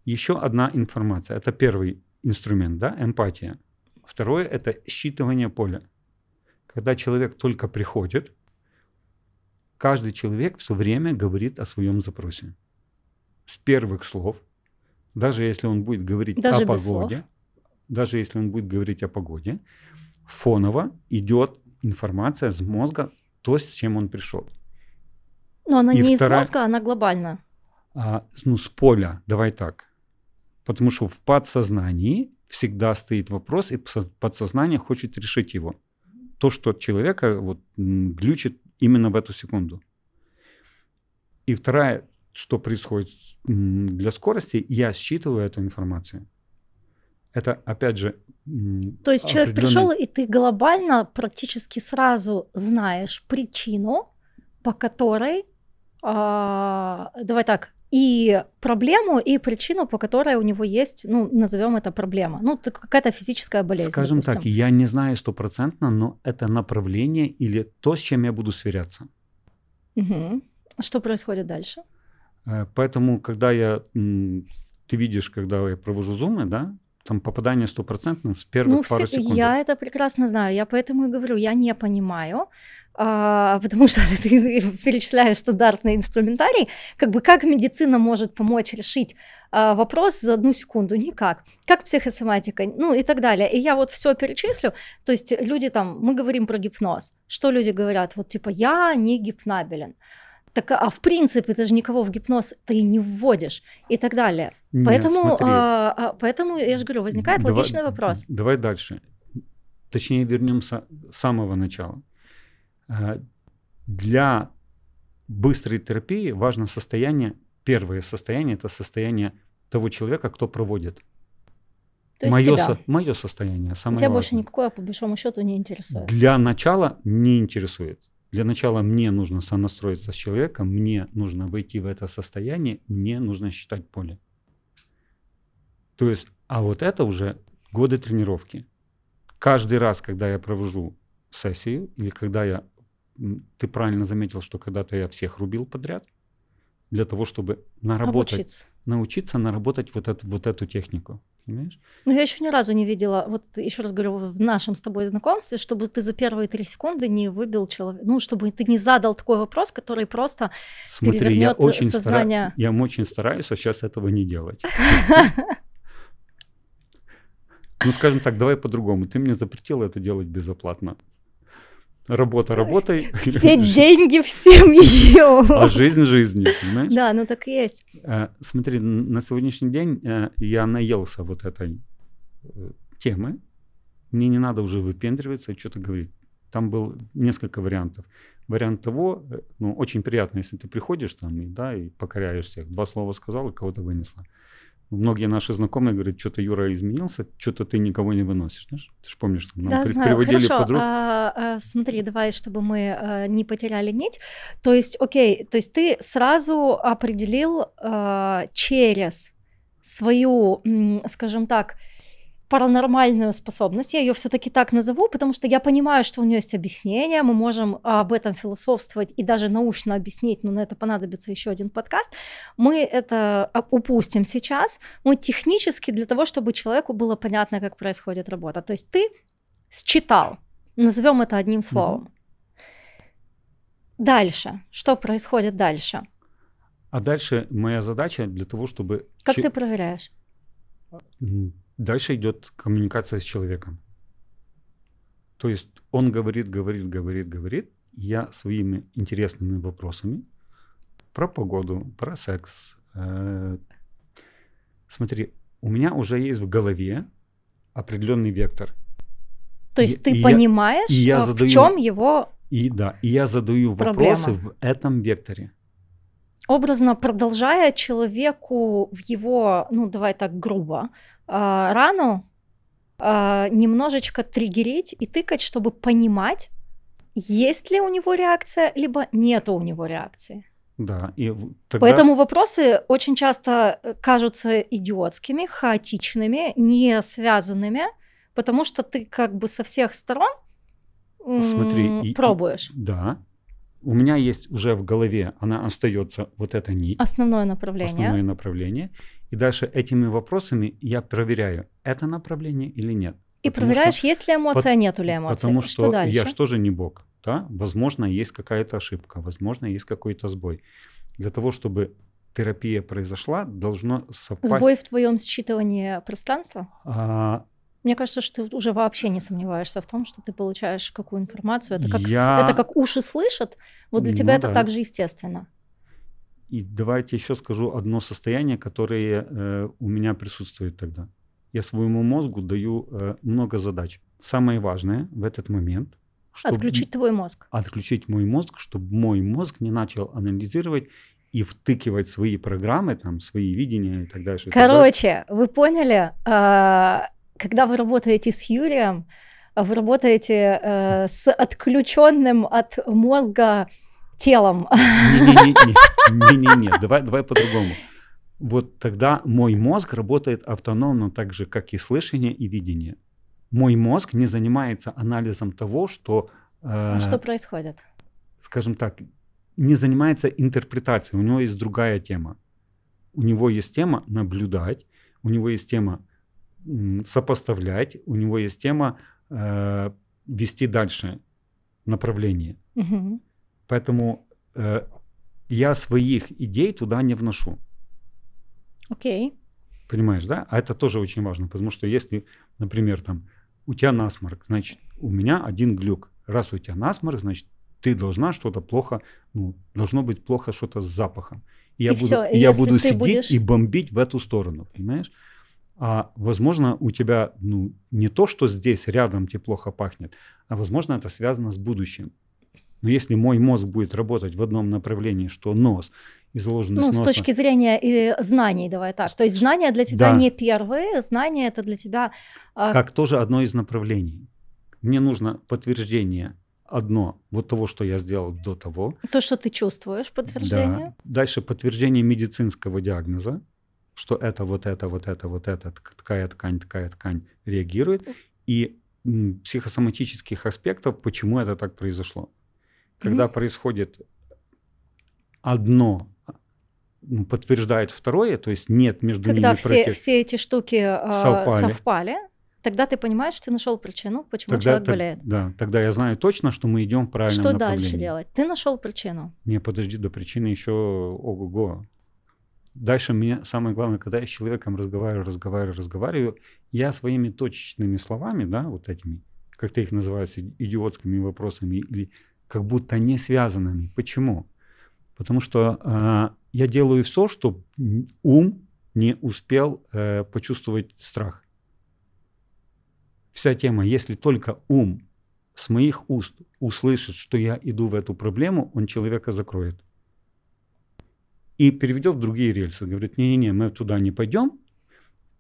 Еще одна информация. Это первый инструмент, да, эмпатия. Второе – это считывание поля. Когда человек только приходит, каждый человек все время говорит о своем запросе. С первых слов, даже если он будет говорить даже о погоде, слов. даже если он будет говорить о погоде, фоново идет информация с мозга, то, с чем он пришел. Но она И не вторая... из мозга, она глобальна. А, ну, с поля, давай так. Потому что в подсознании всегда стоит вопрос, и подсознание хочет решить его. То, что человека вот, глючит именно в эту секунду. И вторая, что происходит для скорости, я считываю эту информацию. Это, опять же, то есть человек пришел, и ты глобально практически сразу знаешь причину, по которой, а, давай так, и проблему, и причину, по которой у него есть, ну, назовем это проблема. Ну, какая-то физическая болезнь. Скажем допустим. так, я не знаю стопроцентно, но это направление или то, с чем я буду сверяться. Угу. Что происходит дальше? Э, поэтому, когда я, ты видишь, когда я провожу зумы, да, там попадание стопроцентным с первых ну, пары все, секунд. Я это прекрасно знаю, я поэтому и говорю, я не понимаю, а, потому что ты перечисляешь стандартный инструментарий, как бы как медицина может помочь решить а, вопрос за одну секунду? Никак. Как психосоматика? Ну и так далее. И я вот все перечислю, то есть люди там, мы говорим про гипноз, что люди говорят? Вот типа я не гипнабелен так а в принципе ты же никого в гипноз ты не вводишь и так далее. Нет, поэтому, а, а, поэтому я же говорю, возникает давай, логичный вопрос. Давай дальше. Точнее, вернемся с самого начала. А, для быстрой терапии важно состояние, первое состояние, это состояние того человека, кто проводит. То есть мое, тебя. Со, мое состояние самое Тебя важное. больше никакое, по большому счету, не интересует. Для начала не интересует. Для начала мне нужно сонастроиться с человеком, мне нужно войти в это состояние, мне нужно считать поле. То есть, а вот это уже годы тренировки. Каждый раз, когда я провожу сессию, или когда я, ты правильно заметил, что когда-то я всех рубил подряд, для того, чтобы наработать, научиться, научиться наработать вот эту, вот эту технику понимаешь? Ну, я еще ни разу не видела, вот еще раз говорю, в нашем с тобой знакомстве, чтобы ты за первые три секунды не выбил человека, ну, чтобы ты не задал такой вопрос, который просто Смотри, я очень сознание. Стара... Я очень стараюсь, а сейчас этого не делать. Ну, скажем так, давай по-другому. Ты мне запретила это делать безоплатно. Работа работой. Все деньги в семью. А жизнь жизнью, понимаешь? Да, ну так и есть. А, смотри, на сегодняшний день э, я наелся вот этой э, темы. Мне не надо уже выпендриваться и что-то говорить. Там было несколько вариантов. Вариант того, э, ну, очень приятно, если ты приходишь там да, и покоряешь всех. Два слова сказал и кого-то вынесла многие наши знакомые говорят, что-то Юра изменился, что-то ты никого не выносишь, знаешь? Ты же помнишь, там нам да, при- знаю. переводили Хорошо. подруг. А, а, смотри, давай, чтобы мы а, не потеряли нить. То есть, окей, то есть ты сразу определил а, через свою, скажем так, паранормальную способность, я ее все-таки так назову, потому что я понимаю, что у нее есть объяснение, мы можем об этом философствовать и даже научно объяснить, но на это понадобится еще один подкаст. Мы это а, упустим сейчас. Мы технически для того, чтобы человеку было понятно, как происходит работа. То есть ты считал, назовем это одним словом. mm Дальше. Что происходит дальше? А дальше моя задача для того, чтобы... Как че... ты проверяешь? Дальше идет коммуникация с человеком. То есть он говорит, говорит, говорит, говорит. Я своими интересными вопросами про погоду, про секс. Э, смотри, у меня уже есть в голове определенный вектор. То есть и, ты и понимаешь, я, и я э, в задаю, чем его и да, и я задаю проблема. вопросы в этом векторе. Образно продолжая человеку в его, ну давай так грубо, а, рану а, немножечко триггерить и тыкать, чтобы понимать, есть ли у него реакция, либо нет у него реакции. Да, и тогда... Поэтому вопросы очень часто э, кажутся идиотскими, хаотичными, не связанными, потому что ты как бы со всех сторон Смотри, и, пробуешь. И, да. У меня есть уже в голове, она остается вот эта нить. Основное направление. Основное направление. И дальше этими вопросами я проверяю, это направление или нет. И потому проверяешь, что, есть ли эмоция, по- нету ли эмоции. Потому что, что дальше? я же тоже не бог. Да? Возможно, есть какая-то ошибка, возможно, есть какой-то сбой. Для того, чтобы терапия произошла, должно совпасть... Сбой в твоем считывании пространства? А... Мне кажется, что ты уже вообще не сомневаешься в том, что ты получаешь какую информацию. Это как, я... это как уши слышат, вот для ну тебя да. это так же естественно. И давайте еще скажу одно состояние, которое э, у меня присутствует тогда. Я своему мозгу даю э, много задач. Самое важное в этот момент чтобы отключить твой мозг. Отключить мой мозг, чтобы мой мозг не начал анализировать и втыкивать свои программы, там, свои видения и так дальше. Короче, вы поняли, а, когда вы работаете с Юрием, вы работаете э, с отключенным от мозга телом. Не-не-не, давай, давай по-другому. Вот тогда мой мозг работает автономно так же, как и слышание и видение. Мой мозг не занимается анализом того, что... Э, что происходит? Скажем так, не занимается интерпретацией. У него есть другая тема. У него есть тема наблюдать, у него есть тема сопоставлять, у него есть тема э, вести дальше направление. Угу. Поэтому э, я своих идей туда не вношу. Окей. Okay. Понимаешь, да? А это тоже очень важно, потому что если, например, там у тебя насморк, значит, у меня один глюк. Раз у тебя насморк, значит, ты должна что-то плохо, ну, должно быть плохо что-то с запахом. И, и я все, буду, все, я буду сидеть будешь... и бомбить в эту сторону, понимаешь? А возможно, у тебя ну, не то, что здесь рядом тебе плохо пахнет, а возможно, это связано с будущим. Но если мой мозг будет работать в одном направлении, что нос, изложенный Ну, с, с точки зрения и э, знаний, давай так. То есть знания для тебя да. не первые, знания это для тебя... А, как тоже одно из направлений. Мне нужно подтверждение одно, вот того, что я сделал до того. То, что ты чувствуешь, подтверждение. Да. Дальше подтверждение медицинского диагноза, что это, вот это, вот это, вот это, такая ткань, такая ткань реагирует. И психосоматических аспектов, почему это так произошло когда mm-hmm. происходит одно ну, подтверждает второе, то есть нет между когда ними все, против... все эти штуки э, совпали. совпали, тогда ты понимаешь, что ты нашел причину, почему тогда, человек так, болеет. Да, тогда я знаю точно, что мы идем в правильном что направлении. Что дальше делать? Ты нашел причину. Не, подожди, до причины еще ого-го. Дальше мне самое главное, когда я с человеком разговариваю, разговариваю, разговариваю, я своими точечными словами, да, вот этими, как ты их называешь, идиотскими вопросами или как будто не связанными. Почему? Потому что э, я делаю все, чтобы ум не успел э, почувствовать страх. Вся тема, если только ум с моих уст услышит, что я иду в эту проблему, он человека закроет. И переведет в другие рельсы. Говорит, не-не-не, мы туда не пойдем,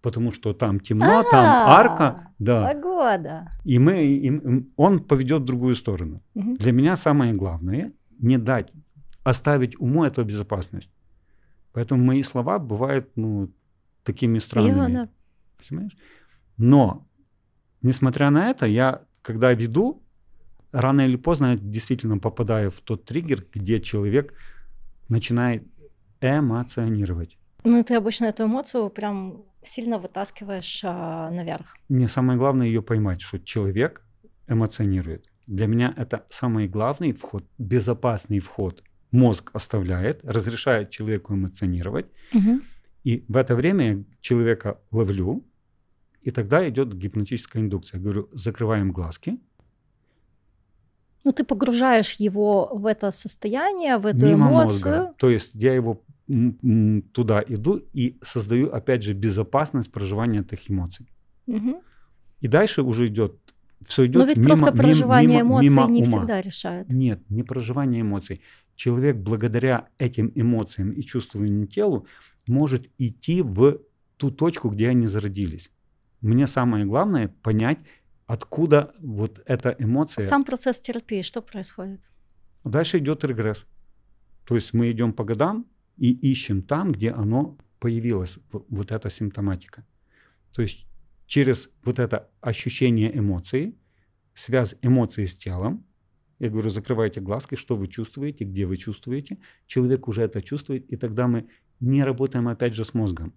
потому что там темно, А-а-а, там а, арка, да. Погода. И мы, и, он поведет в другую сторону. Угу. Для меня самое главное не дать, оставить уму эту безопасность. Поэтому мои слова бывают ну такими странными, Иона. понимаешь? Но несмотря на это, я когда веду, рано или поздно я действительно попадаю в тот триггер, где человек начинает эмоционировать. Ну, ты обычно эту эмоцию прям сильно вытаскиваешь а, наверх. Мне самое главное ее поймать, что человек эмоционирует. Для меня это самый главный вход, безопасный вход. Мозг оставляет, разрешает человеку эмоционировать. Угу. И в это время я человека ловлю, и тогда идет гипнотическая индукция. Я говорю, закрываем глазки. Ну, ты погружаешь его в это состояние, в эту Мимо эмоцию. Мозга. То есть я его туда иду и создаю, опять же, безопасность проживания этих эмоций. Угу. И дальше уже идет все идет Но ведь мимо, просто проживание мимо, эмоций мимо не ума. всегда решает. Нет, не проживание эмоций. Человек благодаря этим эмоциям и чувствованию телу может идти в ту точку, где они зародились. Мне самое главное понять, откуда вот эта эмоция. Сам процесс терапии, что происходит? Дальше идет регресс. То есть мы идем по годам, и ищем там, где оно появилось, вот эта симптоматика. То есть через вот это ощущение эмоции, связь эмоции с телом, я говорю, закрывайте глазки, что вы чувствуете, где вы чувствуете, человек уже это чувствует, и тогда мы не работаем опять же с мозгом.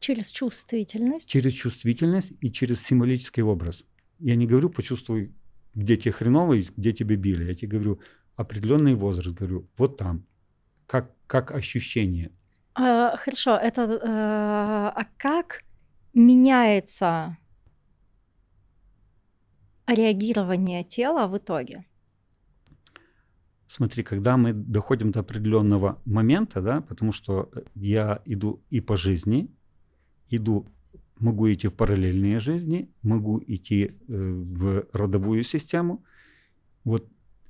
Через чувствительность? Через чувствительность и через символический образ. Я не говорю, почувствуй, где тебе хреново и где тебе били. Я тебе говорю, определенный возраст, говорю, вот там, как, как ощущение. А, хорошо, это э, а, как меняется реагирование тела в итоге? Смотри, когда мы доходим до определенного момента, да, потому что я иду и по жизни, иду, могу идти в параллельные жизни, могу идти э, в родовую систему. Вот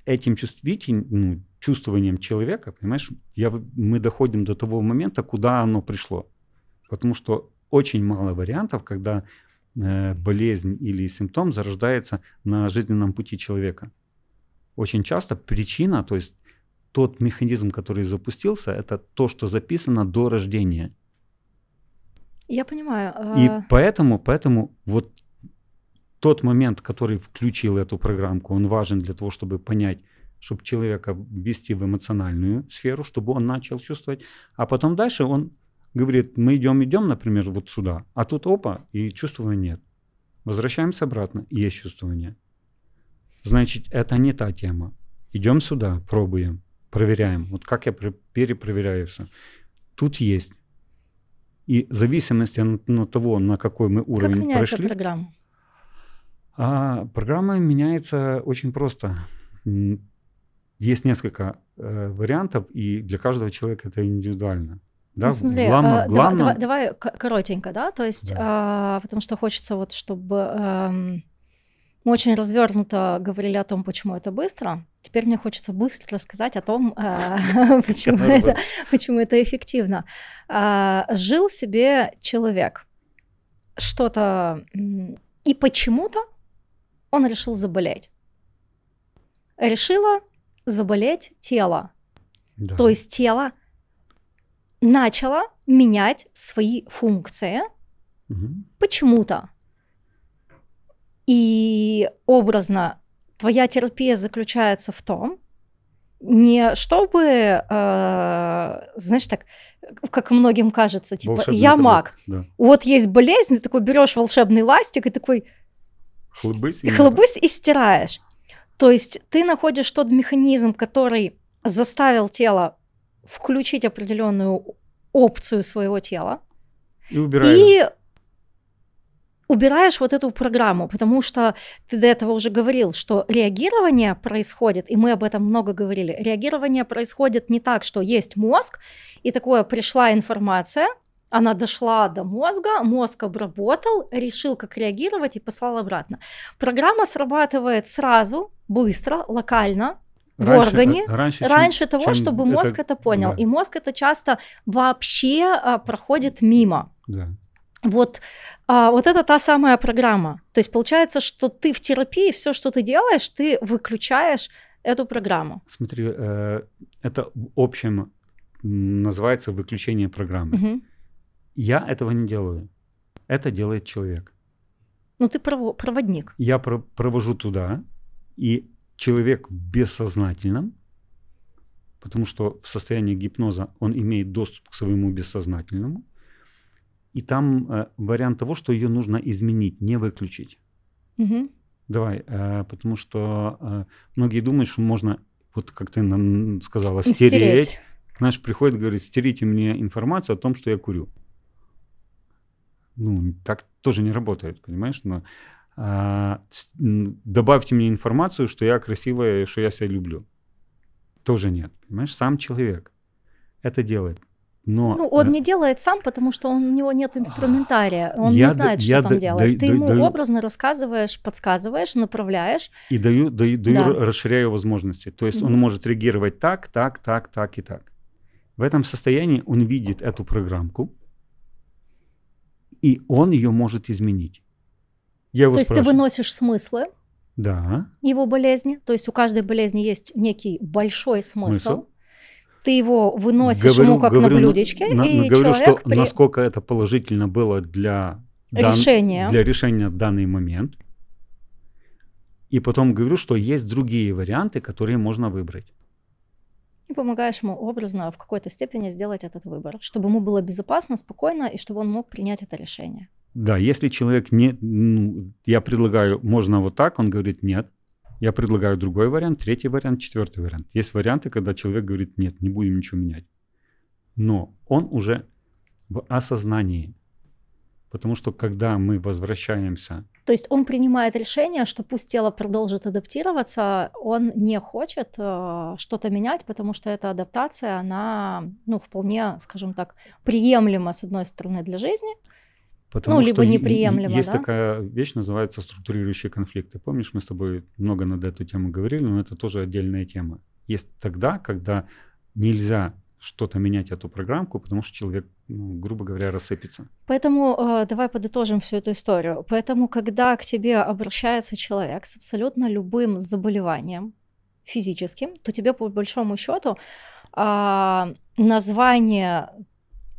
этим чувствительным. ну, чувствованием человека, понимаешь, я, мы доходим до того момента, куда оно пришло. Потому что очень мало вариантов, когда э, болезнь или симптом зарождается на жизненном пути человека. Очень часто причина, то есть тот механизм, который запустился, это то, что записано до рождения. Я понимаю. А И поэтому, поэтому вот тот момент, который включил эту программку, он важен для того, чтобы понять, чтобы человека ввести в эмоциональную сферу, чтобы он начал чувствовать. А потом дальше он говорит, мы идем, идем, например, вот сюда, а тут опа, и чувствования нет. Возвращаемся обратно, и есть чувствование. Значит, это не та тема. Идем сюда, пробуем, проверяем. Вот как я перепроверяю все. Тут есть. И в зависимости от на ну, того, на какой мы уровень как меняется программа? А, программа меняется очень просто есть несколько э, вариантов, и для каждого человека это индивидуально. Ну, да, ну, смотри, главное, э, главное... Давай, давай коротенько, да, то есть, да. Э, потому что хочется вот, чтобы э, мы очень развернуто говорили о том, почему это быстро. Теперь мне хочется быстро рассказать о том, э, почему это эффективно. А, жил себе человек что-то, и почему-то он решил заболеть. Решила, заболеть тело. Да. То есть тело начало менять свои функции угу. почему-то. И образно твоя терапия заключается в том, не чтобы, э, знаешь, так, как многим кажется, типа, волшебный я маг. Да. Вот есть болезнь, ты такой берешь волшебный ластик и такой хлобысь, хлобысь и стираешь. То есть ты находишь тот механизм, который заставил тело включить определенную опцию своего тела. И убираешь. И убираешь вот эту программу, потому что ты до этого уже говорил, что реагирование происходит, и мы об этом много говорили, реагирование происходит не так, что есть мозг, и такое пришла информация, она дошла до мозга, мозг обработал, решил, как реагировать и послал обратно. Программа срабатывает сразу, быстро, локально, в раньше, органе раньше, э, раньше чем, того, чем чтобы мозг это, это понял. Да. И мозг это часто вообще а, проходит мимо. Да. Вот, а, вот это та самая программа. То есть получается, что ты в терапии, все, что ты делаешь, ты выключаешь эту программу. Смотри, э, это в общем называется выключение программы. Угу. Я этого не делаю. Это делает человек. Ну ты проводник. Я про- провожу туда, и человек в бессознательном, потому что в состоянии гипноза он имеет доступ к своему бессознательному, и там э, вариант того, что ее нужно изменить, не выключить. Угу. Давай, э, потому что э, многие думают, что можно, вот как ты нам сказала, стереть. стереть. К наш приходит, говорит, стерите мне информацию о том, что я курю. Ну, так тоже не работает, понимаешь? Но а, добавьте мне информацию, что я красивая, что я себя люблю. Тоже нет. Понимаешь, сам человек это делает. Но, ну, он не делает сам, потому что он, у него нет инструментария, а, он я не знает, да, что я там да, делать. Да, Ты да, ему даю, образно рассказываешь, подсказываешь, направляешь. И даю, даю, даю да. расширяю возможности. То есть mm-hmm. он может реагировать так, так, так, так и так. В этом состоянии он видит эту программку, и он ее может изменить. Я его То есть ты выносишь смыслы да. его болезни, то есть у каждой болезни есть некий большой смысл. смысл? ты его выносишь говорю, ему как говорю, на ну, блюдечке, на, и говорю, человек что при... насколько это положительно было для решения. для решения в данный момент. И потом говорю, что есть другие варианты, которые можно выбрать. И помогаешь ему образно в какой-то степени сделать этот выбор, чтобы ему было безопасно, спокойно, и чтобы он мог принять это решение. Да, если человек не... Ну, я предлагаю, можно вот так, он говорит нет. Я предлагаю другой вариант, третий вариант, четвертый вариант. Есть варианты, когда человек говорит нет, не будем ничего менять. Но он уже в осознании. Потому что когда мы возвращаемся... То есть он принимает решение, что пусть тело продолжит адаптироваться, он не хочет э, что-то менять, потому что эта адаптация, она ну, вполне, скажем так, приемлема, с одной стороны, для жизни, Потому ну, либо что неприемлемо. Есть да? такая вещь, называется структурирующие конфликты. Помнишь, мы с тобой много над эту тему говорили, но это тоже отдельная тема. Есть тогда, когда нельзя что-то менять эту программку, потому что человек, ну, грубо говоря, рассыпется. Поэтому э, давай подытожим всю эту историю. Поэтому, когда к тебе обращается человек с абсолютно любым заболеванием физическим, то тебе по большому счету э, название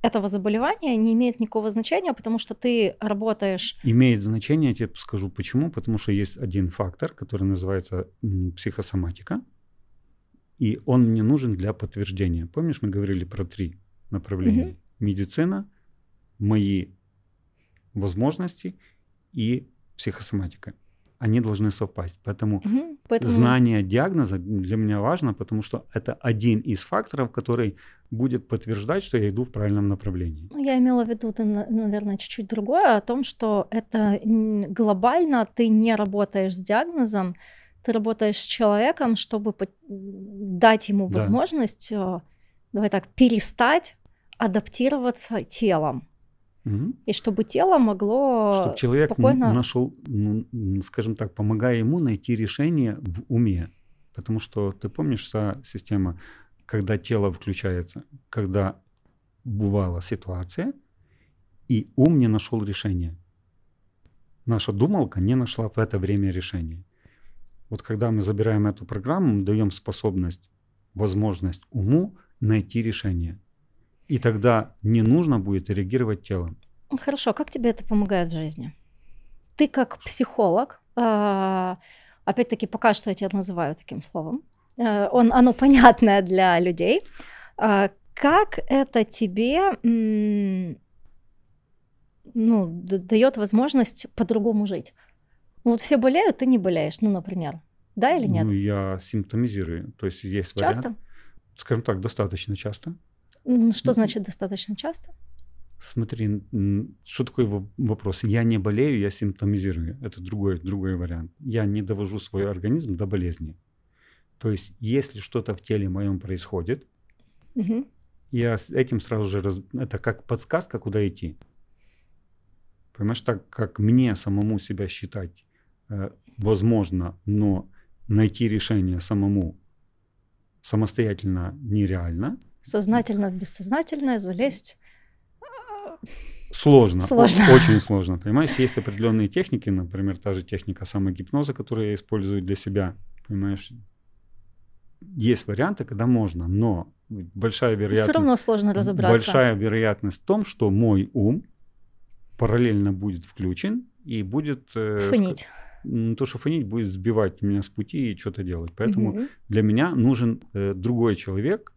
этого заболевания не имеет никакого значения, потому что ты работаешь... Имеет значение, я тебе скажу почему, потому что есть один фактор, который называется психосоматика, и он мне нужен для подтверждения. Помнишь, мы говорили про три направления? Угу. Медицина, мои возможности и психосоматика они должны совпасть. Поэтому, угу. Поэтому знание диагноза для меня важно, потому что это один из факторов, который будет подтверждать, что я иду в правильном направлении. Ну, я имела в виду, ты, наверное, чуть-чуть другое, о том, что это глобально ты не работаешь с диагнозом, ты работаешь с человеком, чтобы дать ему возможность, да. Э, давай так, перестать адаптироваться телом. Угу. И чтобы тело могло чтобы человек спокойно... нашел, скажем так, помогая ему найти решение в уме. Потому что ты помнишь, вся система, когда тело включается, когда бывала ситуация, и ум не нашел решения. Наша думалка не нашла в это время решения. Вот когда мы забираем эту программу, мы даем способность, возможность уму найти решение и тогда не нужно будет реагировать телом. Хорошо, как тебе это помогает в жизни? Ты как психолог, а, опять-таки пока что я тебя называю таким словом, э, он, оно понятное для людей. А, как это тебе ну, дает возможность по-другому жить? Ну, вот все болеют, ты не болеешь, ну, например. Да или нет? Ну, я симптомизирую. То есть есть Часто? Вариант, скажем так, достаточно часто. Что значит достаточно часто? Смотри, что такое вопрос? Я не болею, я симптомизирую. Это другой, другой вариант. Я не довожу свой организм до болезни. То есть, если что-то в теле моем происходит, угу. я с этим сразу же... Раз... Это как подсказка, куда идти. Понимаешь, так как мне самому себя считать э, возможно, но найти решение самому самостоятельно нереально – сознательно в бессознательное залезть сложно. Сложно. Очень сложно. Понимаешь, есть определенные техники, например, та же техника самогипноза, которую я использую для себя. Понимаешь, есть варианты, когда можно, но большая вероятность... Все равно сложно разобраться. Большая вероятность в том, что мой ум параллельно будет включен и будет... Э, Ск... Ну, то, что фонить, будет сбивать меня с пути и что-то делать. Поэтому угу. для меня нужен э, другой человек,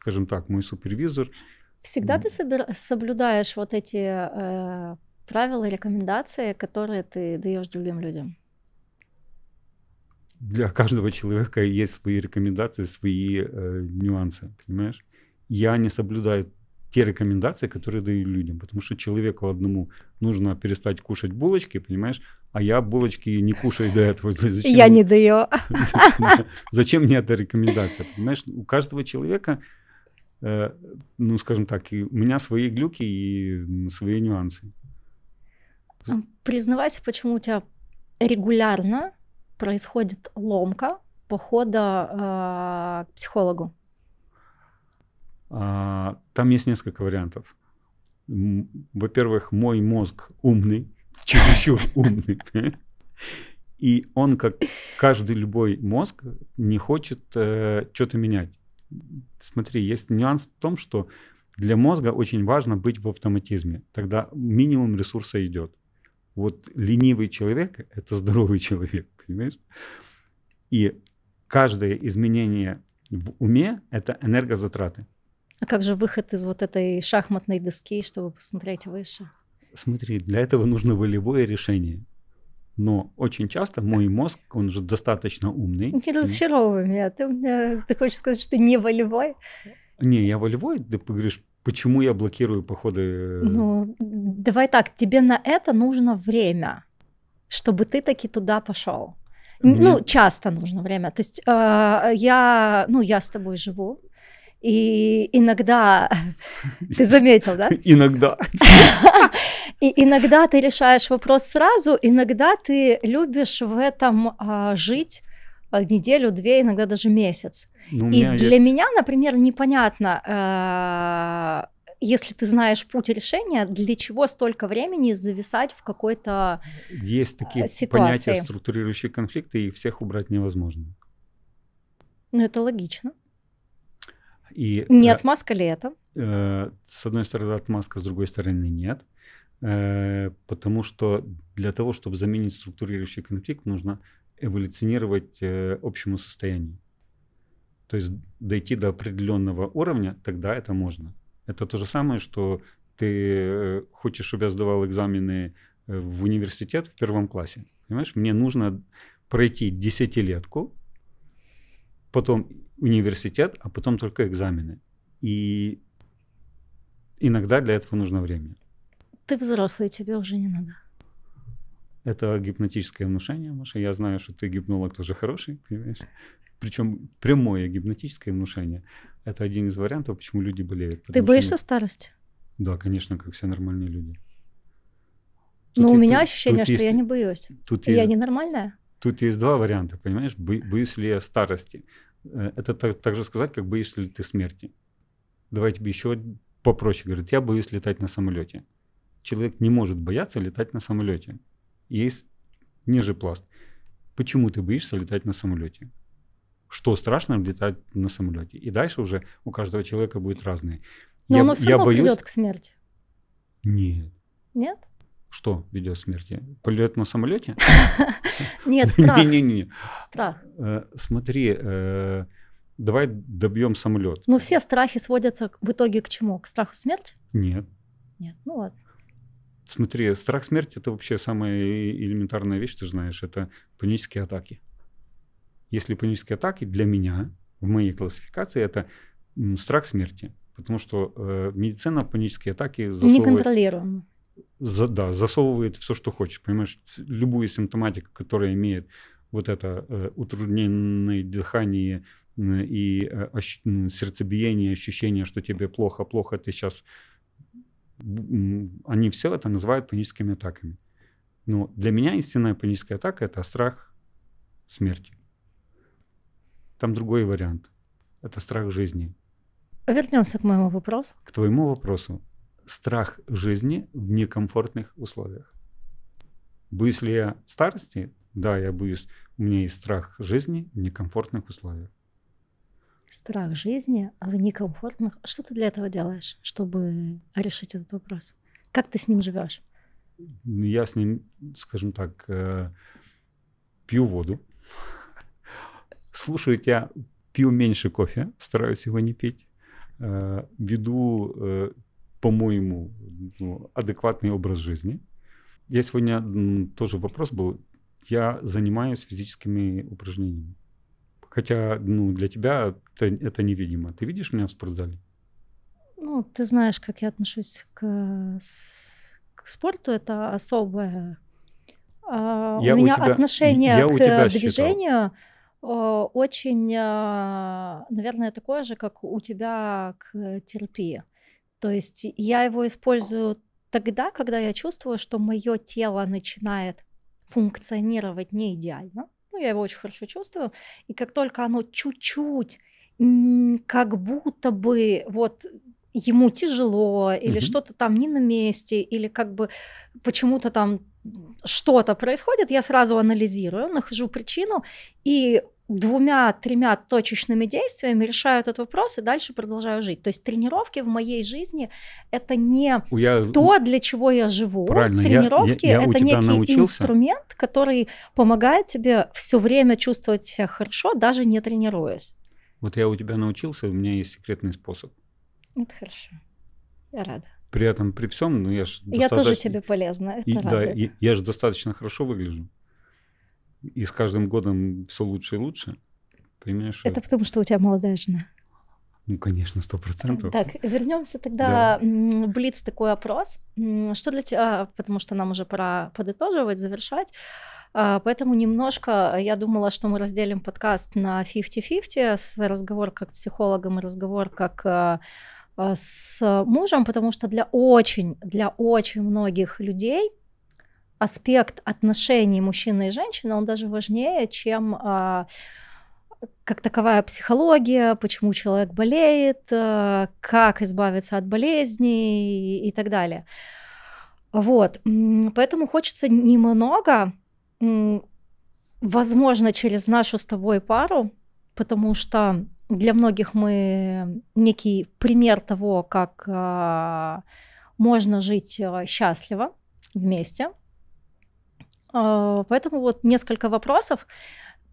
скажем так, мой супервизор. Всегда ты соблюдаешь вот эти э, правила, рекомендации, которые ты даешь другим людям? Для каждого человека есть свои рекомендации, свои э, нюансы, понимаешь? Я не соблюдаю те рекомендации, которые даю людям. Потому что человеку одному нужно перестать кушать булочки, понимаешь? А я булочки не кушаю до этого. Зачем? Я не даю. Зачем мне эта рекомендация? Понимаешь, у каждого человека Э, ну, скажем так, и у меня свои глюки и свои нюансы. А, признавайся, почему у тебя регулярно происходит ломка похода э, к психологу? А, там есть несколько вариантов. Во-первых, мой мозг умный, чересчур умный. И он, как каждый любой мозг, не хочет э, что-то менять смотри, есть нюанс в том, что для мозга очень важно быть в автоматизме. Тогда минимум ресурса идет. Вот ленивый человек – это здоровый человек, понимаешь? И каждое изменение в уме – это энергозатраты. А как же выход из вот этой шахматной доски, чтобы посмотреть выше? Смотри, для этого нужно волевое решение но очень часто мой мозг, он же достаточно умный. Не разочаровывай меня. Ты, меня, ты хочешь сказать, что ты не волевой? Не, я волевой, ты говоришь, почему я блокирую походы. Э, ну, давай так, тебе на это нужно время, чтобы ты таки туда пошел. Мне... Ну, часто нужно время. То есть э, я, ну, я с тобой живу, и иногда, ты заметил, да? Иногда. И иногда ты решаешь вопрос сразу, иногда ты любишь в этом а, жить а, неделю, две, иногда даже месяц. Ну, и меня для есть... меня, например, непонятно, а, если ты знаешь путь решения, для чего столько времени зависать в какой-то Есть такие а, ситуации. понятия структурирующие конфликты, и их всех убрать невозможно. Ну, это логично. И, не э, отмазка ли это? Э, с одной стороны отмазка, с другой стороны нет. Э, потому что для того, чтобы заменить структурирующий конфликт, нужно эволюционировать общему состоянию. То есть дойти до определенного уровня, тогда это можно. Это то же самое, что ты хочешь, чтобы я сдавал экзамены в университет в первом классе. Понимаешь, мне нужно пройти десятилетку, потом университет, а потом только экзамены. И иногда для этого нужно время. Ты взрослый, тебе уже не надо. Это гипнотическое внушение, Маша. Я знаю, что ты гипнолог тоже хороший, понимаешь? Причем прямое гипнотическое внушение. Это один из вариантов, почему люди болеют. Ты боишься что... старости? Да, конечно, как все нормальные люди. Ну, тут Но у меня тут, ощущение, тут что есть, я не боюсь. Тут я есть, не нормальная? Тут есть два варианта, понимаешь? Бо, боюсь ли я старости? Э, это так, так же сказать, как боишься ли ты смерти. Давай тебе еще попроще. Говорит, я боюсь летать на самолете. Человек не может бояться летать на самолете. Есть ниже пласт. Почему ты боишься летать на самолете? Что страшно летать на самолете? И дальше уже у каждого человека будет разные. Но я, оно все я равно боюсь... придет к смерти. Нет. Нет? Что видео смерти? Полет на самолете? Нет, страх. Не-не-не. Страх. Э, смотри, э, давай добьем самолет. Ну, все страхи сводятся в итоге к чему? К страху смерти? Нет. Нет, ну ладно. Смотри, страх смерти – это вообще самая элементарная вещь, ты же знаешь, это панические атаки. Если панические атаки для меня, в моей классификации, это страх смерти. Потому что э, медицина панические атаки засовывает... контролируем за, да, засовывает все, что хочет, понимаешь, любую симптоматику, которая имеет вот это э, утрудненное дыхание э, и э, сердцебиение, ощущение, что тебе плохо, плохо, ты сейчас... Они все это называют паническими атаками. Но для меня истинная паническая атака – это страх смерти. Там другой вариант. Это страх жизни. Вернемся к моему вопросу. К твоему вопросу страх жизни в некомфортных условиях. Боюсь ли я старости? Да, я боюсь. У меня есть страх жизни в некомфортных условиях. Страх жизни в некомфортных. Что ты для этого делаешь, чтобы решить этот вопрос? Как ты с ним живешь? Ну, я с ним, скажем так, э, пью воду. Слушаю тебя, пью меньше кофе, стараюсь его не пить. Э, веду э, по-моему, ну, адекватный образ жизни. Я сегодня тоже вопрос был. Я занимаюсь физическими упражнениями. Хотя ну, для тебя это, это невидимо. Ты видишь меня в спортзале? Ну, ты знаешь, как я отношусь к, к спорту. Это особое. А, я у меня у тебя, отношение я к тебя движению считал. Э, очень, а, наверное, такое же, как у тебя к терапии. То есть я его использую тогда, когда я чувствую, что мое тело начинает функционировать не идеально. Ну, я его очень хорошо чувствую. И как только оно чуть-чуть, как будто бы вот ему тяжело, или mm-hmm. что-то там не на месте, или как бы почему-то там что-то происходит, я сразу анализирую, нахожу причину и двумя-тремя точечными действиями решаю этот вопрос и дальше продолжаю жить. То есть тренировки в моей жизни это не я... то, для чего я живу. Правильно, тренировки я, я, я это некий научился. инструмент, который помогает тебе все время чувствовать себя хорошо, даже не тренируясь. Вот я у тебя научился, у меня есть секретный способ. Это хорошо. Я рада. При этом, при всем, ну я же... Я тоже тебе полезна, это и, радует. Да, я, я же достаточно хорошо выгляжу и с каждым годом все лучше и лучше. Понимаешь? Это потому, что у тебя молодая жена. Ну, конечно, сто процентов. Так, вернемся тогда. Да. Блиц такой опрос. Что для тебя, а, потому что нам уже пора подытоживать, завершать. А, поэтому немножко я думала, что мы разделим подкаст на 50-50 с разговор как психологом и разговор как а, с мужем, потому что для очень, для очень многих людей аспект отношений мужчины и женщины, он даже важнее, чем а, как таковая психология, почему человек болеет, а, как избавиться от болезней и, и так далее. Вот, поэтому хочется немного, возможно, через нашу с тобой пару, потому что для многих мы некий пример того, как а, можно жить э, счастливо вместе – а, поэтому вот несколько вопросов.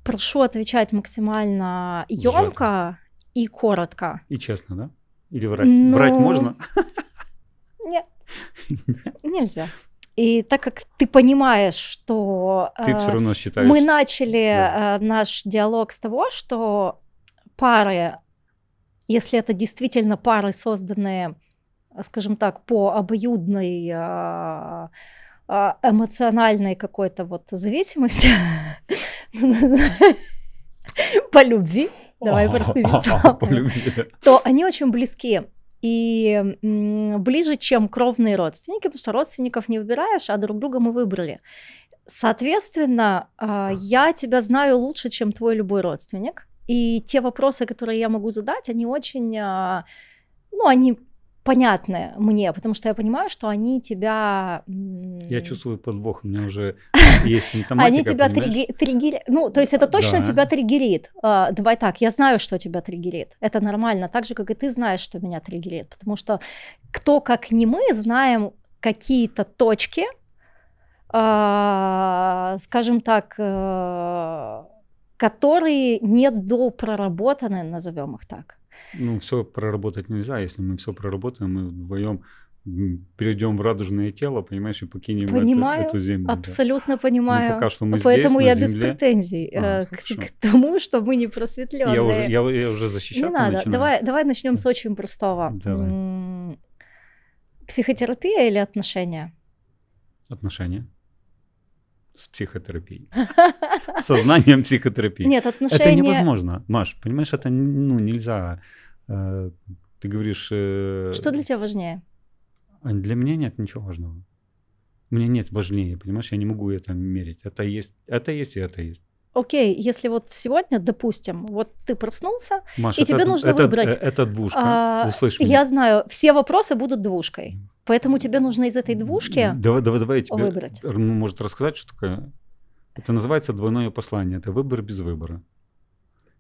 Прошу отвечать максимально емко и коротко. И честно, да? Или врать? Ну... Врать можно? Нет. Нельзя. И так как ты понимаешь, что ты все э, равно считаешь. мы начали да. Э, наш диалог с того, что пары, если это действительно пары, созданные, скажем так, по обоюдной э, а, эмоциональной какой-то вот зависимости ну, по любви, давай простыми словами, то они очень близки. И ближе, чем кровные родственники, потому что родственников не выбираешь, а друг друга мы выбрали. Соответственно, а, я тебя знаю лучше, чем твой любой родственник. И те вопросы, которые я могу задать, они очень, а, ну, они понятное мне, потому что я понимаю, что они тебя... Я чувствую подвох, у меня уже есть симптоматика, Они тебя триггерят, ну, то есть это точно тебя триггерит. А, давай так, я знаю, что тебя триггерит, это нормально, так же, как и ты знаешь, что меня триггерит, потому что кто, как не мы, знаем какие-то точки, а, скажем так, а, которые недопроработаны, назовем их так. Ну, все проработать нельзя. Если мы все проработаем, мы вдвоем перейдем в радужное тело, понимаешь, и покинем понимаю, эту, эту землю. Абсолютно да. Ну, понимаю. пока что мы Поэтому здесь, я земле... без претензий а, э, к, хорошо. к тому, что мы не просветленные. Я уже, я, я уже защищаться Не надо. Начинаю. Давай, давай начнем с очень простого. Давай. Психотерапия или отношения? Отношения с психотерапией. Сознанием психотерапии. Нет, отношения... Это невозможно, Маш, понимаешь, это ну, нельзя. Э, ты говоришь... Э, Что для тебя важнее? А для меня нет ничего важного. У меня нет важнее, понимаешь, я не могу это мерить. Это есть, это есть и это есть окей, если вот сегодня, допустим, вот ты проснулся, Маша, и тебе это, нужно это, выбрать. Это двушка. А, Услышь меня. Я знаю, все вопросы будут двушкой. Поэтому тебе нужно из этой двушки давай, давай, давай я тебе, выбрать. Ну, может, рассказать, что такое? Это называется двойное послание. Это выбор без выбора.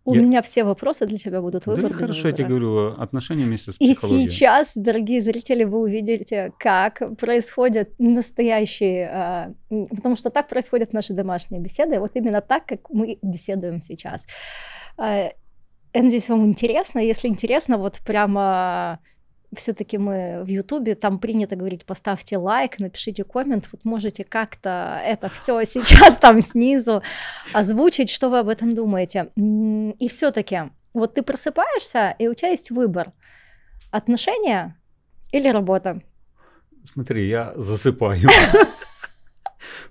У я... меня все вопросы для тебя будут выбор. Да хорошо, выбора. я тебе говорю, отношения вместе с психологией. И сейчас, дорогие зрители, вы увидите, как происходят настоящие... А, потому что так происходят наши домашние беседы. Вот именно так, как мы беседуем сейчас. Я а, надеюсь, вам интересно. Если интересно, вот прямо все-таки мы в Ютубе, там принято говорить, поставьте лайк, напишите коммент, вот можете как-то это все сейчас там снизу озвучить, что вы об этом думаете. И все-таки, вот ты просыпаешься, и у тебя есть выбор, отношения или работа? Смотри, я засыпаю.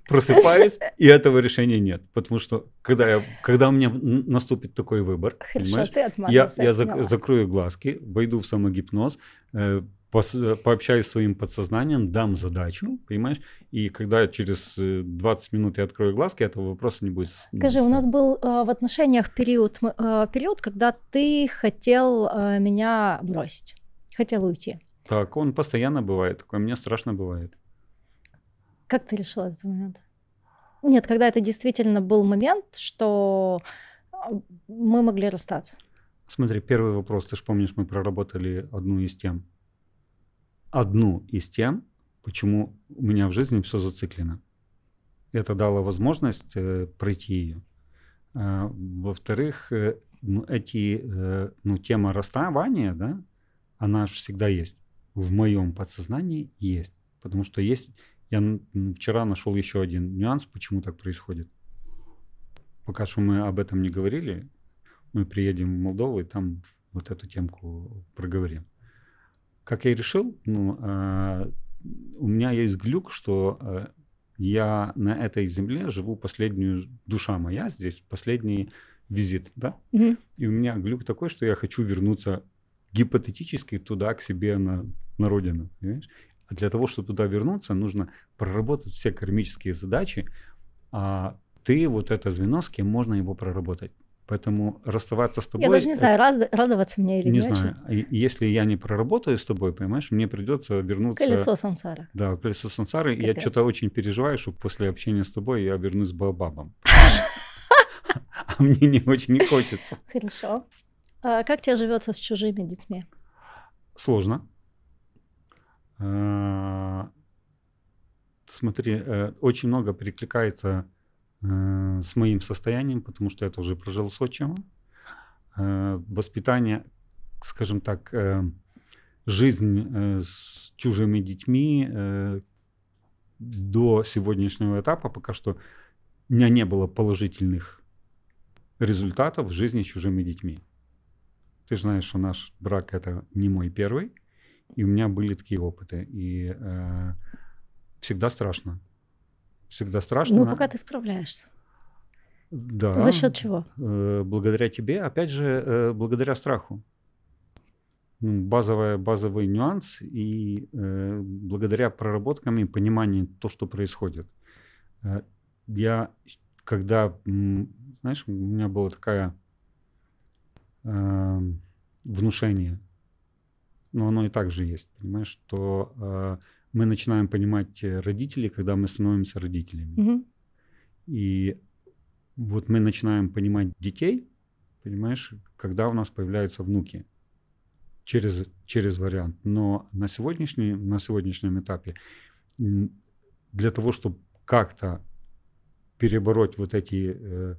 просыпаюсь, и этого решения нет. Потому что когда, я, когда у меня наступит такой выбор, Хорошо, ты я, я зак, закрою глазки, войду в самогипноз, э, пообщаюсь с своим подсознанием, дам задачу, понимаешь? И когда через 20 э, минут я открою глазки, этого вопроса не будет. Скажи, у нас был э, в отношениях период, э, период, когда ты хотел э, меня бросить, хотел уйти. Так, он постоянно бывает такой, мне страшно бывает. Как ты решила этот момент? Нет, когда это действительно был момент, что э, мы могли расстаться. Смотри, первый вопрос. Ты же помнишь, мы проработали одну из тем. Одну из тем, почему у меня в жизни все зациклено. Это дало возможность э, пройти ее. Э, во-вторых, э, ну, эти, э, ну, тема расставания, да, она же всегда есть. В моем подсознании есть. Потому что есть я вчера нашел еще один нюанс, почему так происходит. Пока что мы об этом не говорили, мы приедем в Молдову и там вот эту темку проговорим. Как я и решил, ну, э, у меня есть глюк, что э, я на этой земле живу последнюю, душа моя здесь, последний визит, да? Угу. И у меня глюк такой, что я хочу вернуться гипотетически туда, к себе на, на родину, понимаешь? А для того, чтобы туда вернуться, нужно проработать все кармические задачи, а ты вот это звено, с кем можно его проработать. Поэтому расставаться с тобой... Я даже не знаю, рад, радоваться мне или не, не знаю. Очень. Если я не проработаю с тобой, понимаешь, мне придется вернуться... Колесо сансары. Да, колесо сансары. Капец. Я что-то очень переживаю, что после общения с тобой я вернусь с бабабом. А мне не очень не хочется. Хорошо. А как тебе живется с чужими детьми? Сложно. А, смотри, э, очень много перекликается э, с моим состоянием, потому что я тоже прожил с отчимом. Э, воспитание, скажем так, жизнь с чужими детьми до сегодняшнего этапа пока что у меня не было положительных результатов в жизни с чужими детьми. Ты знаешь, что наш брак это не мой первый. И у меня были такие опыты. И э, всегда страшно. Всегда страшно. Ну, пока ты справляешься. Да. За счет чего? Э, благодаря тебе, опять же, э, благодаря страху. Ну, базовая, базовый нюанс и э, благодаря проработкам и пониманию то, что происходит. Э, я, когда, знаешь, у меня было такое э, внушение – но оно и так же есть. Понимаешь, что э, мы начинаем понимать э, родителей, когда мы становимся родителями. Угу. И вот мы начинаем понимать детей, понимаешь, когда у нас появляются внуки через, через вариант. Но на, сегодняшний, на сегодняшнем этапе для того, чтобы как-то перебороть вот эти, э,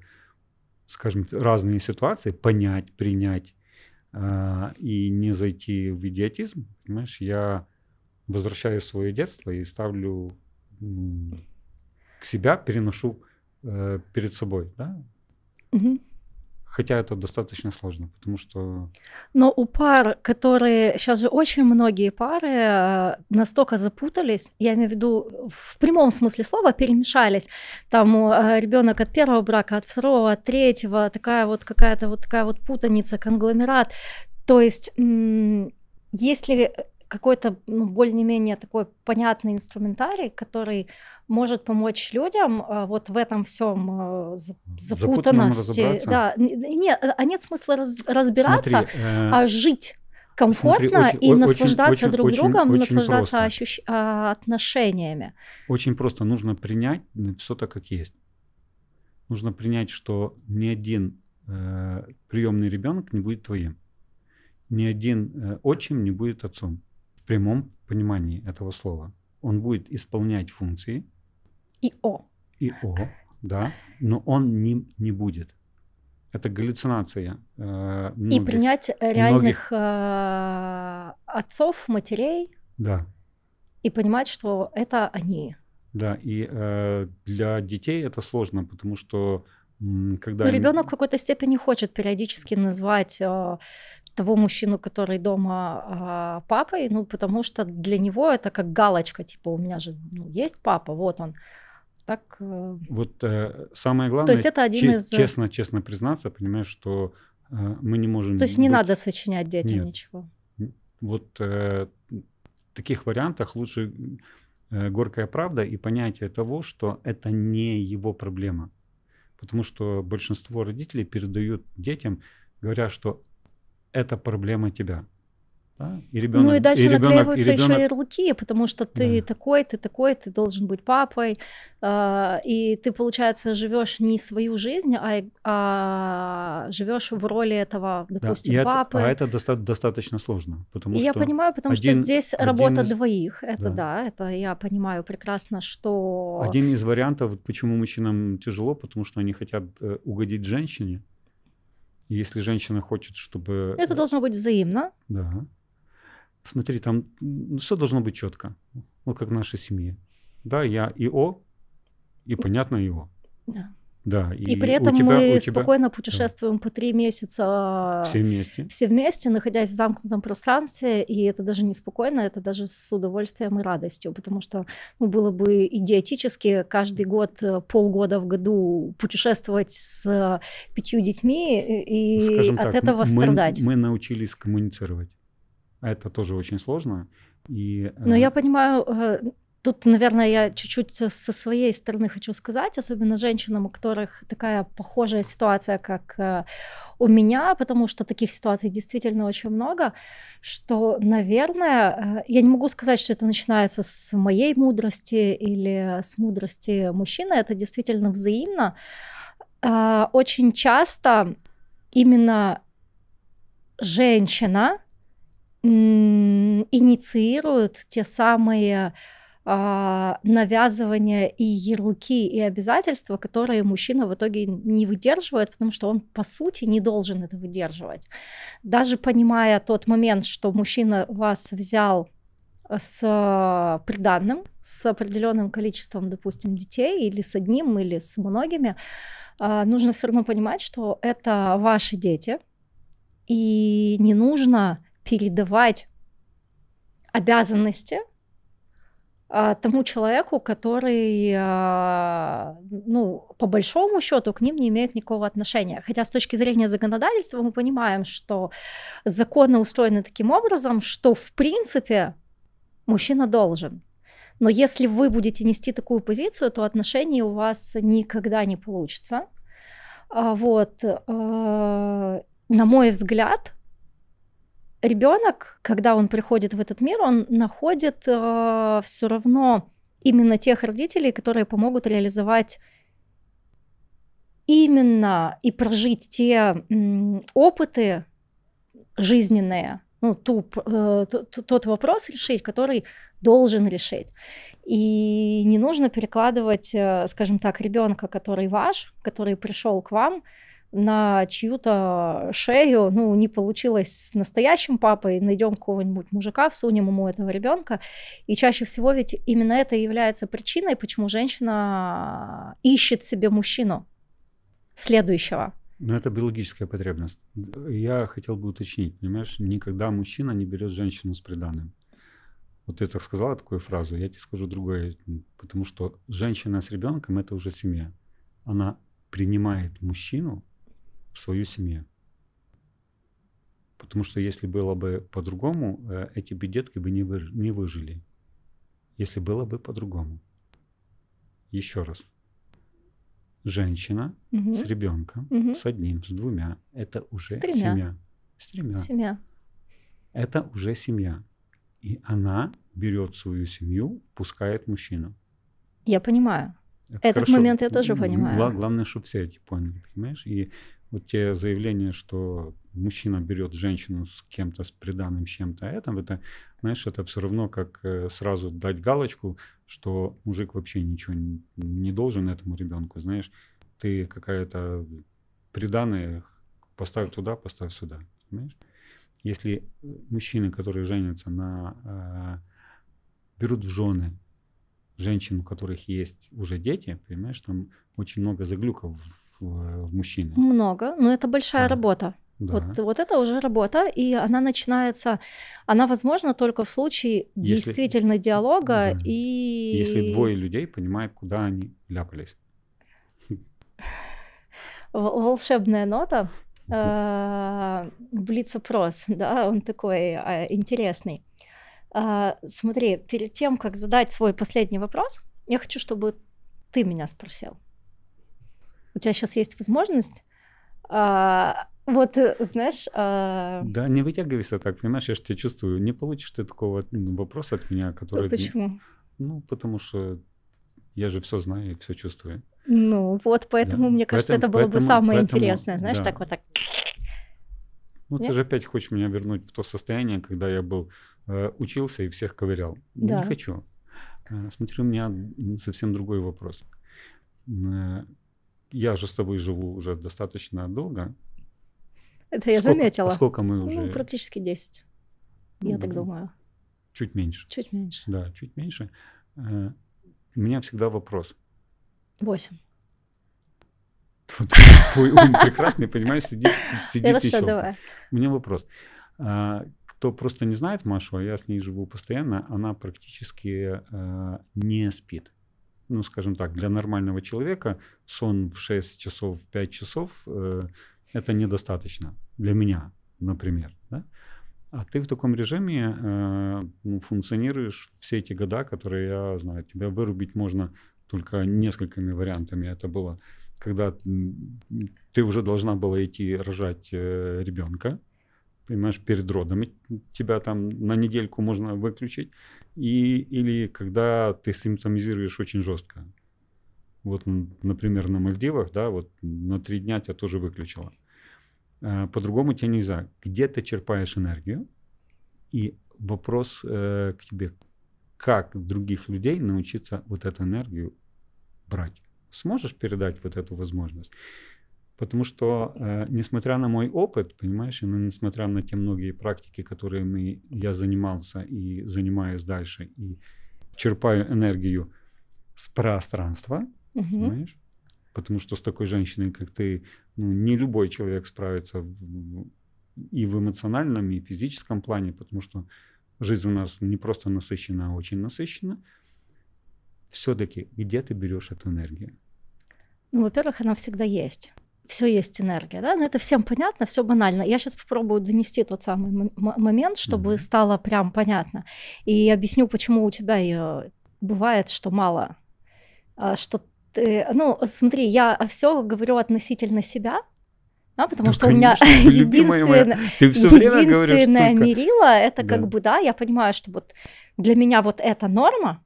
скажем, разные ситуации, понять, принять, а, и не зайти в идиотизм, понимаешь, я возвращаю свое детство и ставлю к себя, переношу э, перед собой, да? Угу. Хотя это достаточно сложно, потому что... Но у пар, которые... Сейчас же очень многие пары э, настолько запутались, я имею в виду в прямом смысле слова, перемешались. Там э, ребенок от первого брака, от второго, от третьего, такая вот какая-то вот такая вот путаница, конгломерат. То есть если какой-то ну, более-менее такой понятный инструментарий, который может помочь людям а, вот в этом всем а, запутанности. Да, нет, э, а нет смысла раз, разбираться, Смотри, а э... а жить комфортно Смотри, очень, и наслаждаться очень, друг очень, другом, очень наслаждаться ощущ... отношениями. Очень просто нужно принять все так, как есть. Нужно принять, что ни один э, приемный ребенок не будет твоим, ни один э, отчим не будет отцом прямом понимании этого слова. Он будет исполнять функции. И о. И о, да, но он ним не будет. Это галлюцинация. Э, многих, и принять реальных многих... э, отцов, матерей. Да. И понимать, что это они. Да, и э, для детей это сложно, потому что когда... Ну, ребенок в какой-то степени хочет периодически назвать э, того мужчину, который дома э, папой, ну, потому что для него это как галочка, типа, у меня же ну, есть папа, вот он. Так, э... Вот э, самое главное, То есть это один че- из... Э, честно, честно признаться, понимаешь, что э, мы не можем... То есть не быть... надо сочинять детям Нет. ничего? Вот э, в таких вариантах лучше э, горькая правда и понятие того, что это не его проблема. Потому что большинство родителей передают детям, говоря, что это проблема тебя. Да? И ребенок, ну и дальше и ребенок, наклеиваются и ребенок... еще ярлыки, потому что ты да. такой, ты такой, ты должен быть папой, э, и ты, получается, живешь не свою жизнь, а, а живешь в роли этого, допустим, да. и папы. Это, а это доста- достаточно сложно, потому и что я понимаю, потому один, что здесь работа из... двоих, это да. да, это я понимаю прекрасно, что один из вариантов, почему мужчинам тяжело, потому что они хотят э, угодить женщине, если женщина хочет, чтобы... Это должно быть взаимно. Да. Смотри, там все должно быть четко. Вот как в нашей семье. Да, я и О, и понятно его. Да. Да, и, и при этом тебя, мы тебя... спокойно путешествуем да. по три месяца все вместе. все вместе, находясь в замкнутом пространстве, и это даже не спокойно, это даже с удовольствием и радостью, потому что ну, было бы идиотически каждый год, э, полгода в году путешествовать с пятью детьми и Скажем от так, этого мы, страдать. Мы научились коммуницировать. Это тоже очень сложно. И, Но э... я понимаю, э, Тут, наверное, я чуть-чуть со своей стороны хочу сказать, особенно женщинам, у которых такая похожая ситуация, как э, у меня, потому что таких ситуаций действительно очень много, что, наверное, э, я не могу сказать, что это начинается с моей мудрости или с мудрости мужчины, это действительно взаимно. Э, очень часто именно женщина инициирует те самые а, навязывания и ярлыки и обязательства, которые мужчина в итоге не выдерживает, потому что он по сути не должен это выдерживать. Даже понимая тот момент, что мужчина вас взял с приданным, с определенным количеством, допустим, детей или с одним, или с многими, а, нужно все равно понимать, что это ваши дети, и не нужно передавать обязанности – а, тому человеку, который, а, ну, по большому счету, к ним не имеет никакого отношения. Хотя с точки зрения законодательства мы понимаем, что законы устроены таким образом, что в принципе мужчина должен. Но если вы будете нести такую позицию, то отношения у вас никогда не получится. А, вот. Э, на мой взгляд, ребенок, когда он приходит в этот мир, он находит э, все равно именно тех родителей, которые помогут реализовать именно и прожить те м, опыты жизненные, ну, ту, э, тот вопрос решить, который должен решить. И не нужно перекладывать, э, скажем так, ребенка, который ваш, который пришел к вам, на чью-то шею, ну, не получилось с настоящим папой, найдем кого-нибудь мужика, всунем ему этого ребенка. И чаще всего ведь именно это является причиной, почему женщина ищет себе мужчину следующего. Но ну, это биологическая потребность. Я хотел бы уточнить, понимаешь, никогда мужчина не берет женщину с приданным. Вот ты так сказала такую фразу, я тебе скажу другое, потому что женщина с ребенком это уже семья. Она принимает мужчину в свою семью. Потому что если было бы по-другому, э, эти бы детки бы не, вы, не выжили. Если было бы по-другому. Еще раз. Женщина угу. с ребенком, угу. с одним, с двумя, это уже с тремя. семья. С тремя. Семья. Это уже семья. И она берет свою семью, пускает мужчину. Я понимаю. Это Этот хорошо. момент я тоже понимаю. Главное, чтобы все эти поняли, понимаешь? И вот те заявления, что мужчина берет женщину с кем-то, с приданным чем-то, а это, это, знаешь, это все равно как э, сразу дать галочку, что мужик вообще ничего не, должен этому ребенку, знаешь, ты какая-то приданная, поставь туда, поставь сюда, понимаешь? Если мужчины, которые женятся на, а, берут в жены женщин, у которых есть уже дети, понимаешь, там очень много заглюков в, в Много, но это большая да. работа. Да. Вот, вот это уже работа, и она начинается, она возможна только в случае если, действительно диалога да. и... Если двое людей понимают, куда они ляпались. Волшебная нота. А, блиц-опрос, да, он такой а, интересный. А, смотри, перед тем, как задать свой последний вопрос, я хочу, чтобы ты меня спросил у тебя сейчас есть возможность а, вот, знаешь... А... Да, не вытягивайся так, понимаешь, я же тебя чувствую. Не получишь ты такого ну, вопроса от меня, который... А почему? Ну, потому что я же все знаю и все чувствую. Ну, вот, поэтому, да. мне кажется, поэтому, это было поэтому, бы самое поэтому, интересное, знаешь, да. так вот так. Ну, Нет? ты же опять хочешь меня вернуть в то состояние, когда я был, э, учился и всех ковырял. Ну, да. Не хочу. Э, Смотрю, у меня совсем другой вопрос э, я же с тобой живу уже достаточно долго. Это я сколько, заметила. А сколько мы ну, уже? Ну, практически 10, ну, я так думаю. Чуть меньше. Чуть меньше. Да, чуть меньше. Э, у меня всегда вопрос. Восемь. Тут твой ум прекрасный, понимаешь, сидит, сидит Хорошо, еще. Давай. У меня вопрос. А, кто просто не знает Машу, а я с ней живу постоянно, она практически э, не спит ну, скажем так, для нормального человека сон в 6 часов, в 5 часов э, это недостаточно. Для меня, например. Да? А ты в таком режиме э, ну, функционируешь все эти года, которые я знаю. Тебя вырубить можно только несколькими вариантами. Это было, когда ты уже должна была идти рожать э, ребенка, понимаешь, перед родами тебя там на недельку можно выключить, и, или когда ты симптомизируешь очень жестко. Вот, например, на Мальдивах, да, вот на три дня тебя тоже выключило. А, по-другому тебе нельзя. Где ты черпаешь энергию? И вопрос э, к тебе, как других людей научиться вот эту энергию брать? Сможешь передать вот эту возможность? Потому что, э, несмотря на мой опыт, понимаешь, и ну, несмотря на те многие практики, которые мы, я занимался и занимаюсь дальше, и черпаю энергию с пространства, угу. понимаешь? Потому что с такой женщиной, как ты, ну, не любой человек справится в, и в эмоциональном, и в физическом плане, потому что жизнь у нас не просто насыщена, а очень насыщена. Все-таки где ты берешь эту энергию? Ну, во-первых, она всегда есть все есть энергия, да, но это всем понятно, все банально. Я сейчас попробую донести тот самый момент, чтобы mm-hmm. стало прям понятно. И объясню, почему у тебя ее э, бывает, что мало, э, что ты, ну, смотри, я все говорю относительно себя, да, потому да, что конечно, у меня единственное, ты все время единственное говоришь, мерило, это да. как бы, да, я понимаю, что вот для меня вот эта норма,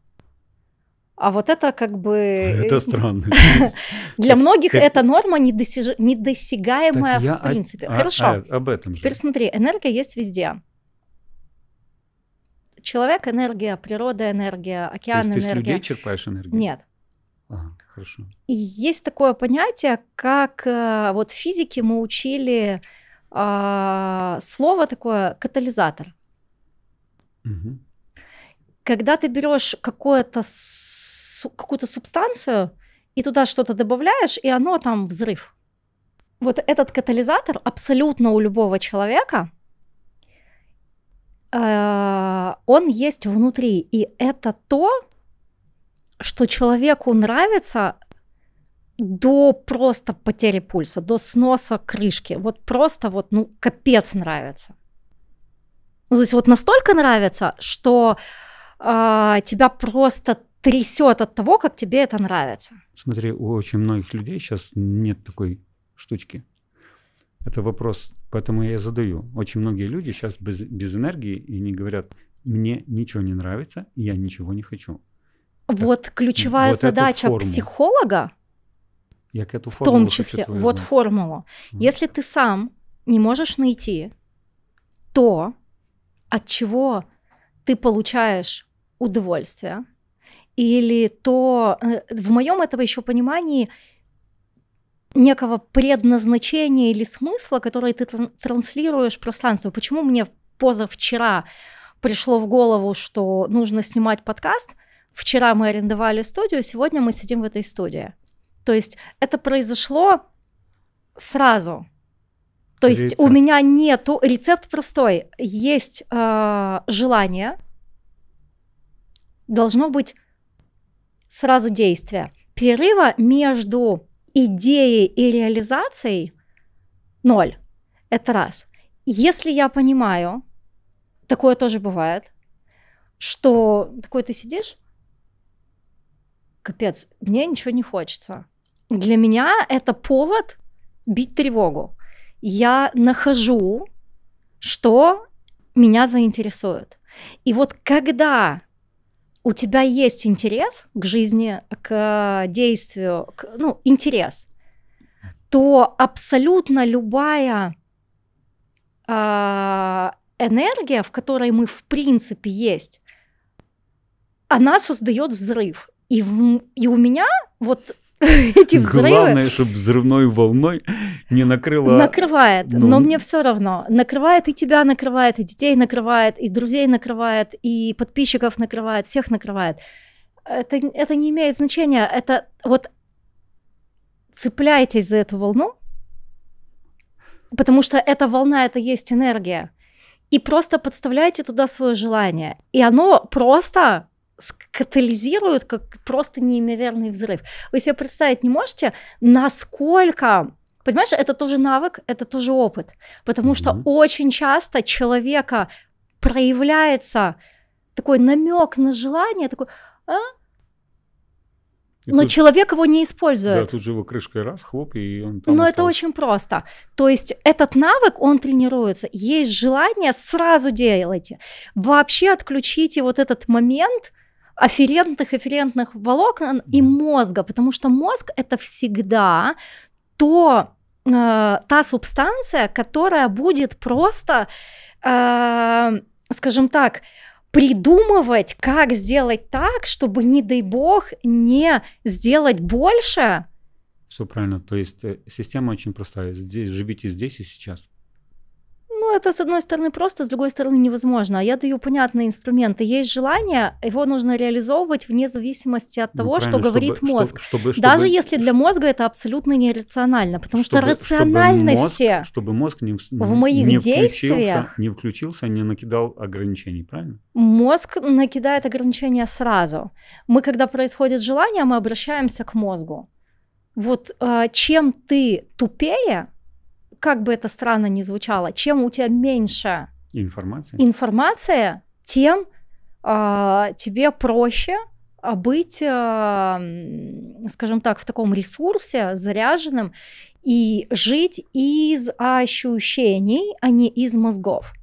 а вот это как бы... Это э, странно. Для многих это норма недосиж... недосягаемая в принципе. А, хорошо. А, об этом Теперь смотри, энергия есть везде. Человек – энергия, природа – энергия, океан – энергия. То есть ты людей черпаешь энергию? Нет. А, хорошо. И есть такое понятие, как э, вот физики мы учили слово такое «катализатор». Когда ты берешь какое-то какую-то субстанцию, и туда что-то добавляешь, и оно там взрыв. Вот этот катализатор абсолютно у любого человека, э, он есть внутри, и это то, что человеку нравится до просто потери пульса, до сноса крышки. Вот просто вот, ну, капец нравится. Ну, то есть вот настолько нравится, что э, тебя просто трясет от того, как тебе это нравится. Смотри, у очень многих людей сейчас нет такой штучки. Это вопрос, поэтому я задаю. Очень многие люди сейчас без, без энергии и не говорят, мне ничего не нравится, я ничего не хочу. Вот так, ключевая вот задача психолога, Як эту в том числе, вот формула. формулу. Если ты сам не можешь найти то, от чего ты получаешь удовольствие, или то э, в моем этого еще понимании некого предназначения или смысла, который ты транслируешь пространству. Почему мне позавчера пришло в голову, что нужно снимать подкаст? Вчера мы арендовали студию, сегодня мы сидим в этой студии. То есть это произошло сразу. То есть рецепт. у меня нету рецепт простой. Есть э, желание, должно быть сразу действия. Перерыва между идеей и реализацией ноль. Это раз. Если я понимаю, такое тоже бывает, что такой ты сидишь, капец, мне ничего не хочется. Для меня это повод бить тревогу. Я нахожу, что меня заинтересует. И вот когда у тебя есть интерес к жизни, к действию, к, ну, интерес, то абсолютно любая э, энергия, в которой мы в принципе есть, она создает взрыв. И, в, и у меня вот эти взрывы. Главное, чтобы взрывной волной не накрыло. Накрывает, ну... но мне все равно. Накрывает и тебя накрывает, и детей накрывает, и друзей накрывает, и подписчиков накрывает, всех накрывает. Это, это не имеет значения. Это вот цепляйтесь за эту волну, потому что эта волна, это есть энергия. И просто подставляйте туда свое желание. И оно просто катализируют как просто неимоверный взрыв. Вы себе представить не можете, насколько Понимаешь, это тоже навык, это тоже опыт, потому mm-hmm. что очень часто человека проявляется такой намек на желание, такой, а? но тут, человек его не использует. Да, тут же его крышкой раз, хлоп, и он там Но это очень просто. То есть этот навык, он тренируется. Есть желание, сразу делайте. Вообще отключите вот этот момент афферентных, эфферентных волокон и мозга, потому что мозг это всегда то, э, та субстанция, которая будет просто, э, скажем так, придумывать, как сделать так, чтобы, не дай бог, не сделать больше. Все правильно. То есть э, система очень простая. Здесь, живите здесь и сейчас. Ну, это, с одной стороны, просто, с другой стороны, невозможно. А я даю понятные инструменты. Есть желание, его нужно реализовывать вне зависимости от ну, того, ну, что говорит чтобы, мозг. Чтобы, чтобы, Даже если для мозга это абсолютно нерационально, потому чтобы, что рациональности... Чтобы мозг, чтобы мозг не, в моих не действиях... Включился, не включился, не накидал ограничений, правильно? Мозг накидает ограничения сразу. Мы, когда происходит желание, мы обращаемся к мозгу. Вот а, чем ты тупее, как бы это странно ни звучало, чем у тебя меньше информации, информация, тем э, тебе проще а, быть, э, скажем так, в таком ресурсе заряженным и жить из ощущений, а не из мозгов.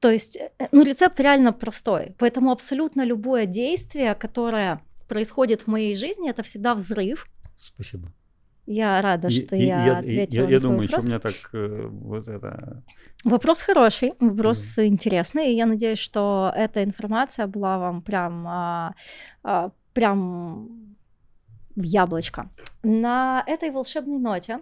То есть, э, э, ну, рецепт реально простой. Поэтому абсолютно любое действие, которое происходит в моей жизни, это всегда взрыв. Спасибо. Я рада, что и, я, я ответила. Я, я, я думаю, вопрос. что у меня так э, вот это. Вопрос хороший, вопрос mm. интересный, и я надеюсь, что эта информация была вам прям, а, а, прям в яблочко. На этой волшебной ноте.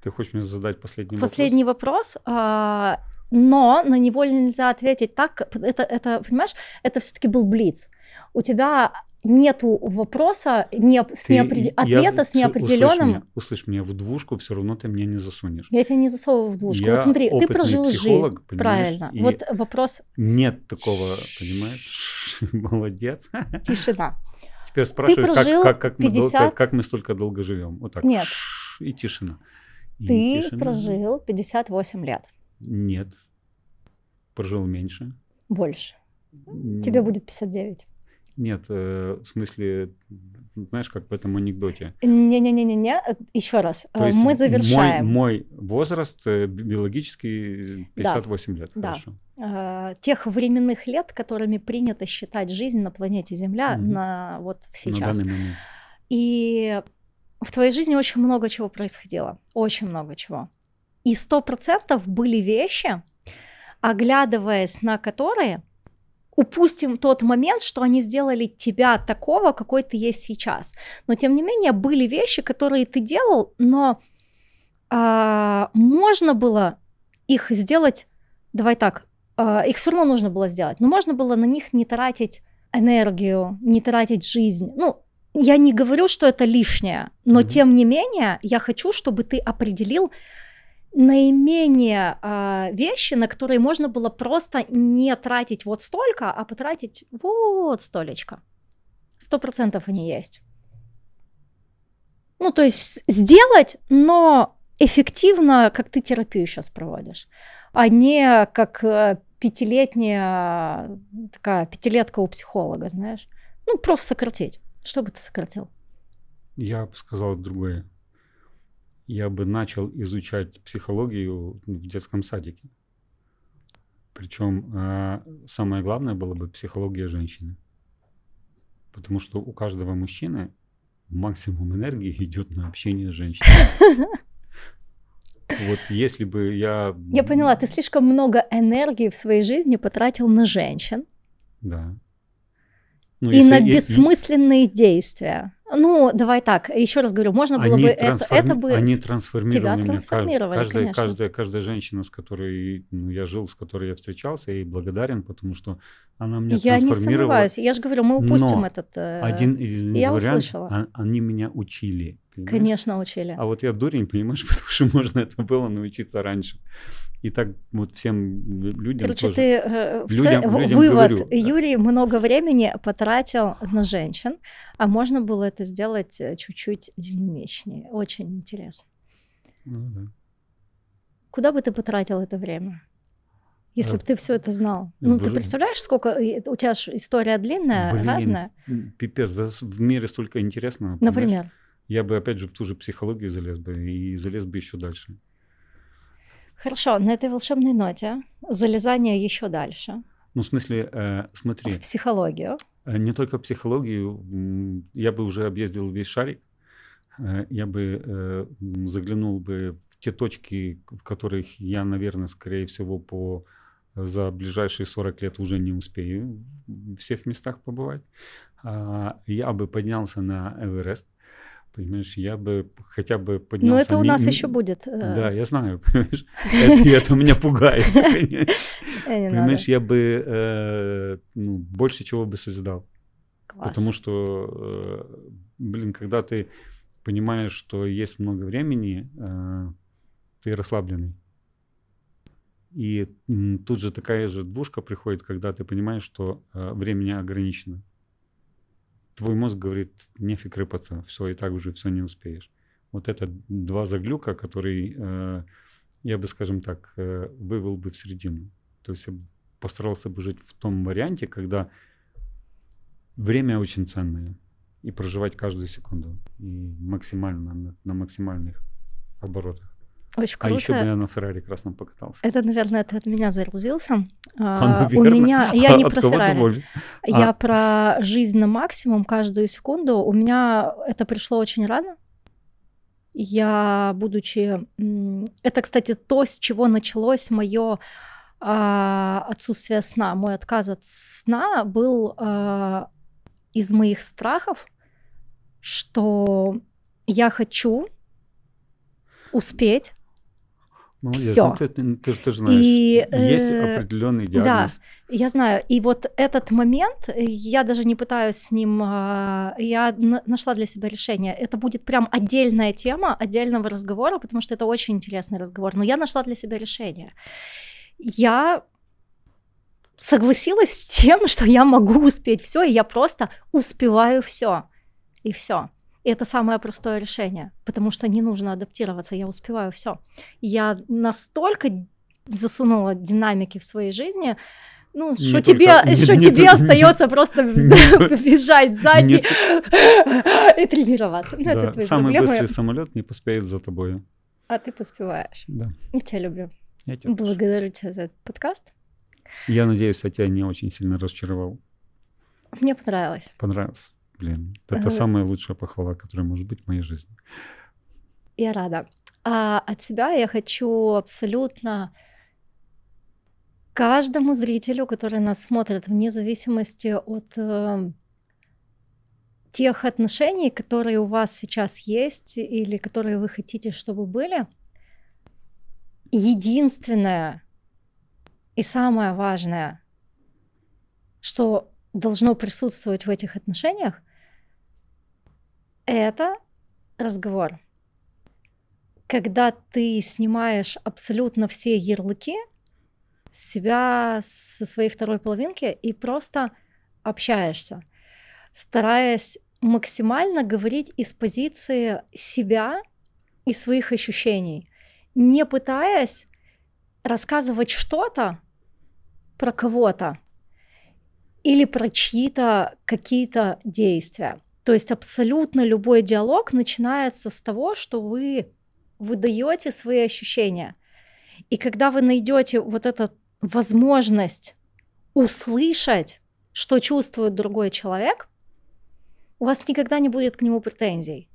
Ты хочешь мне задать последний, последний вопрос? Последний вопрос. А, но на него нельзя ответить так. Это, это понимаешь, это все-таки был блиц. У тебя нету вопроса, не, с ты, неопредел... ответа с неопределенным. Услышь меня, услышь меня, в двушку все равно ты меня не засунешь. Я тебя не засовываю в двушку. Я вот смотри, ты прожил психолог, жизнь, правильно. И вот вопрос. Нет такого, понимаешь? Молодец. Тишина. Теперь спрашиваю как, как, как, 50... мы, как, как мы столько долго живем. Вот так. Нет. И тишина. И ты тишина. прожил 58 лет. Нет. Прожил меньше. Больше. Тебе будет 59. Нет, э, в смысле, знаешь, как в этом анекдоте. Не-не-не-не-не, э, еще раз. То э, есть Мы завершаем. Мой, мой возраст э, биологический 58 да. лет. Да. Хорошо. Э, тех временных лет, которыми принято считать жизнь на планете Земля угу. на вот сейчас. На данный момент. И в твоей жизни очень много чего происходило, очень много чего. И сто процентов были вещи, оглядываясь на которые упустим тот момент, что они сделали тебя такого, какой ты есть сейчас. Но тем не менее были вещи, которые ты делал, но э, можно было их сделать, давай так, э, их все равно нужно было сделать, но можно было на них не тратить энергию, не тратить жизнь. Ну, я не говорю, что это лишнее, но mm-hmm. тем не менее я хочу, чтобы ты определил наименее э, вещи, на которые можно было просто не тратить вот столько, а потратить вот столечко. Сто процентов они есть. Ну, то есть сделать, но эффективно, как ты терапию сейчас проводишь, а не как э, пятилетняя такая пятилетка у психолога, знаешь. Ну, просто сократить. Что бы ты сократил? Я бы сказал другое я бы начал изучать психологию в детском садике. Причем а, самое главное было бы психология женщины. Потому что у каждого мужчины максимум энергии идет на общение с женщиной. Вот если бы я... Я поняла, ты слишком много энергии в своей жизни потратил на женщин. Да. Ну, и на бессмысленные и... действия. Ну, давай так, еще раз говорю, можно было бы трансформи... это, это бы они трансформировали тебя меня. трансформировали, каждая, Каждая, каждая женщина, с которой ну, я жил, с которой я встречался, я ей благодарен, потому что она меня трансформировала. Я не сомневаюсь, я же говорю, мы упустим Но этот... Э... Один из, из я вариант, услышала. А, они меня учили. Понимаешь? Конечно, учили. А вот я дурень, понимаешь, потому что можно это было научиться раньше. И так вот всем людям Короче, тоже. ты э, людям, в, людям вывод, говорю, Юрий много времени потратил на женщин, а можно было это сделать э, чуть-чуть динамичнее. Очень интересно. Ну, Куда бы ты потратил это время? Если э, бы ты все это знал. Ну, Блин. ты представляешь, сколько... Э, у тебя же история длинная, Блин, разная. Пипец, да, в мире столько интересного. Например? Понимаешь? Я бы опять же в ту же психологию залез бы и залез бы еще дальше. Хорошо, на этой волшебной ноте залезание еще дальше. Ну, в смысле, э, смотри. В психологию. Э, не только психологию. Я бы уже объездил весь шарик. Э, я бы э, заглянул бы в те точки, в которых я, наверное, скорее всего, по за ближайшие 40 лет уже не успею в всех местах побывать. А, я бы поднялся на Эверест Понимаешь, я бы хотя бы поднялся. Но это у нас не, еще будет. Э. Да, я знаю, понимаешь. Это меня пугает. Понимаешь, я бы э, ну, больше чего бы создал. Потому что, э, блин, когда ты понимаешь, что есть много времени, ты расслабленный. И тут же такая же двушка приходит, когда ты понимаешь, что времени ограничено твой мозг говорит, нефиг рыпаться, все, и так уже все не успеешь. Вот это два заглюка, которые, э, я бы, скажем так, э, вывел бы в середину. То есть я постарался бы жить в том варианте, когда время очень ценное, и проживать каждую секунду, и максимально, на, на максимальных оборотах. Очень круто. А еще бы я на Феррари красном покатался. Это, наверное, ты от меня заразился. А, а ну, у меня... Я не про Феррари. Я а. про жизнь на максимум, каждую секунду. У меня это пришло очень рано. Я, будучи... Это, кстати, то, с чего началось мое а, отсутствие сна. Мой отказ от сна был из моих страхов, что я хочу успеть ну, Все. Я, ты, ты, ты же знаешь, и, есть э, определенный диагноз. Да, я знаю. И вот этот момент, я даже не пытаюсь с ним, а, я нашла для себя решение. Это будет прям отдельная тема отдельного разговора, потому что это очень интересный разговор. Но я нашла для себя решение. Я согласилась с тем, что я могу успеть все, и я просто успеваю все. И все это самое простое решение, потому что не нужно адаптироваться, я успеваю все. Я настолько засунула динамики в своей жизни, ну, что тебе, не, что не, тебе не, остается не, просто не, бежать сзади и тренироваться. Ну, да, это твои самый проблемы. быстрый самолет не поспеет за тобой. А ты поспеваешь. Да. Я тебя люблю. Я тебя Благодарю тебя за этот подкаст. Я надеюсь, я тебя не очень сильно расчаровал. Мне понравилось. Понравилось блин, это а... самая лучшая похвала, которая может быть в моей жизни. Я рада. А от себя я хочу абсолютно каждому зрителю, который нас смотрит, вне зависимости от э, тех отношений, которые у вас сейчас есть или которые вы хотите, чтобы были, единственное и самое важное, что должно присутствовать в этих отношениях, это разговор. Когда ты снимаешь абсолютно все ярлыки с себя, со своей второй половинки и просто общаешься, стараясь максимально говорить из позиции себя и своих ощущений, не пытаясь рассказывать что-то про кого-то или про чьи-то какие-то действия. То есть абсолютно любой диалог начинается с того, что вы выдаете свои ощущения. И когда вы найдете вот эту возможность услышать, что чувствует другой человек, у вас никогда не будет к нему претензий.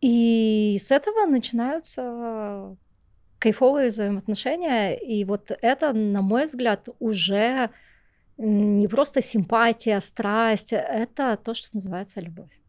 И с этого начинаются кайфовые взаимоотношения. И вот это, на мой взгляд, уже не просто симпатия, страсть, это то, что называется любовь.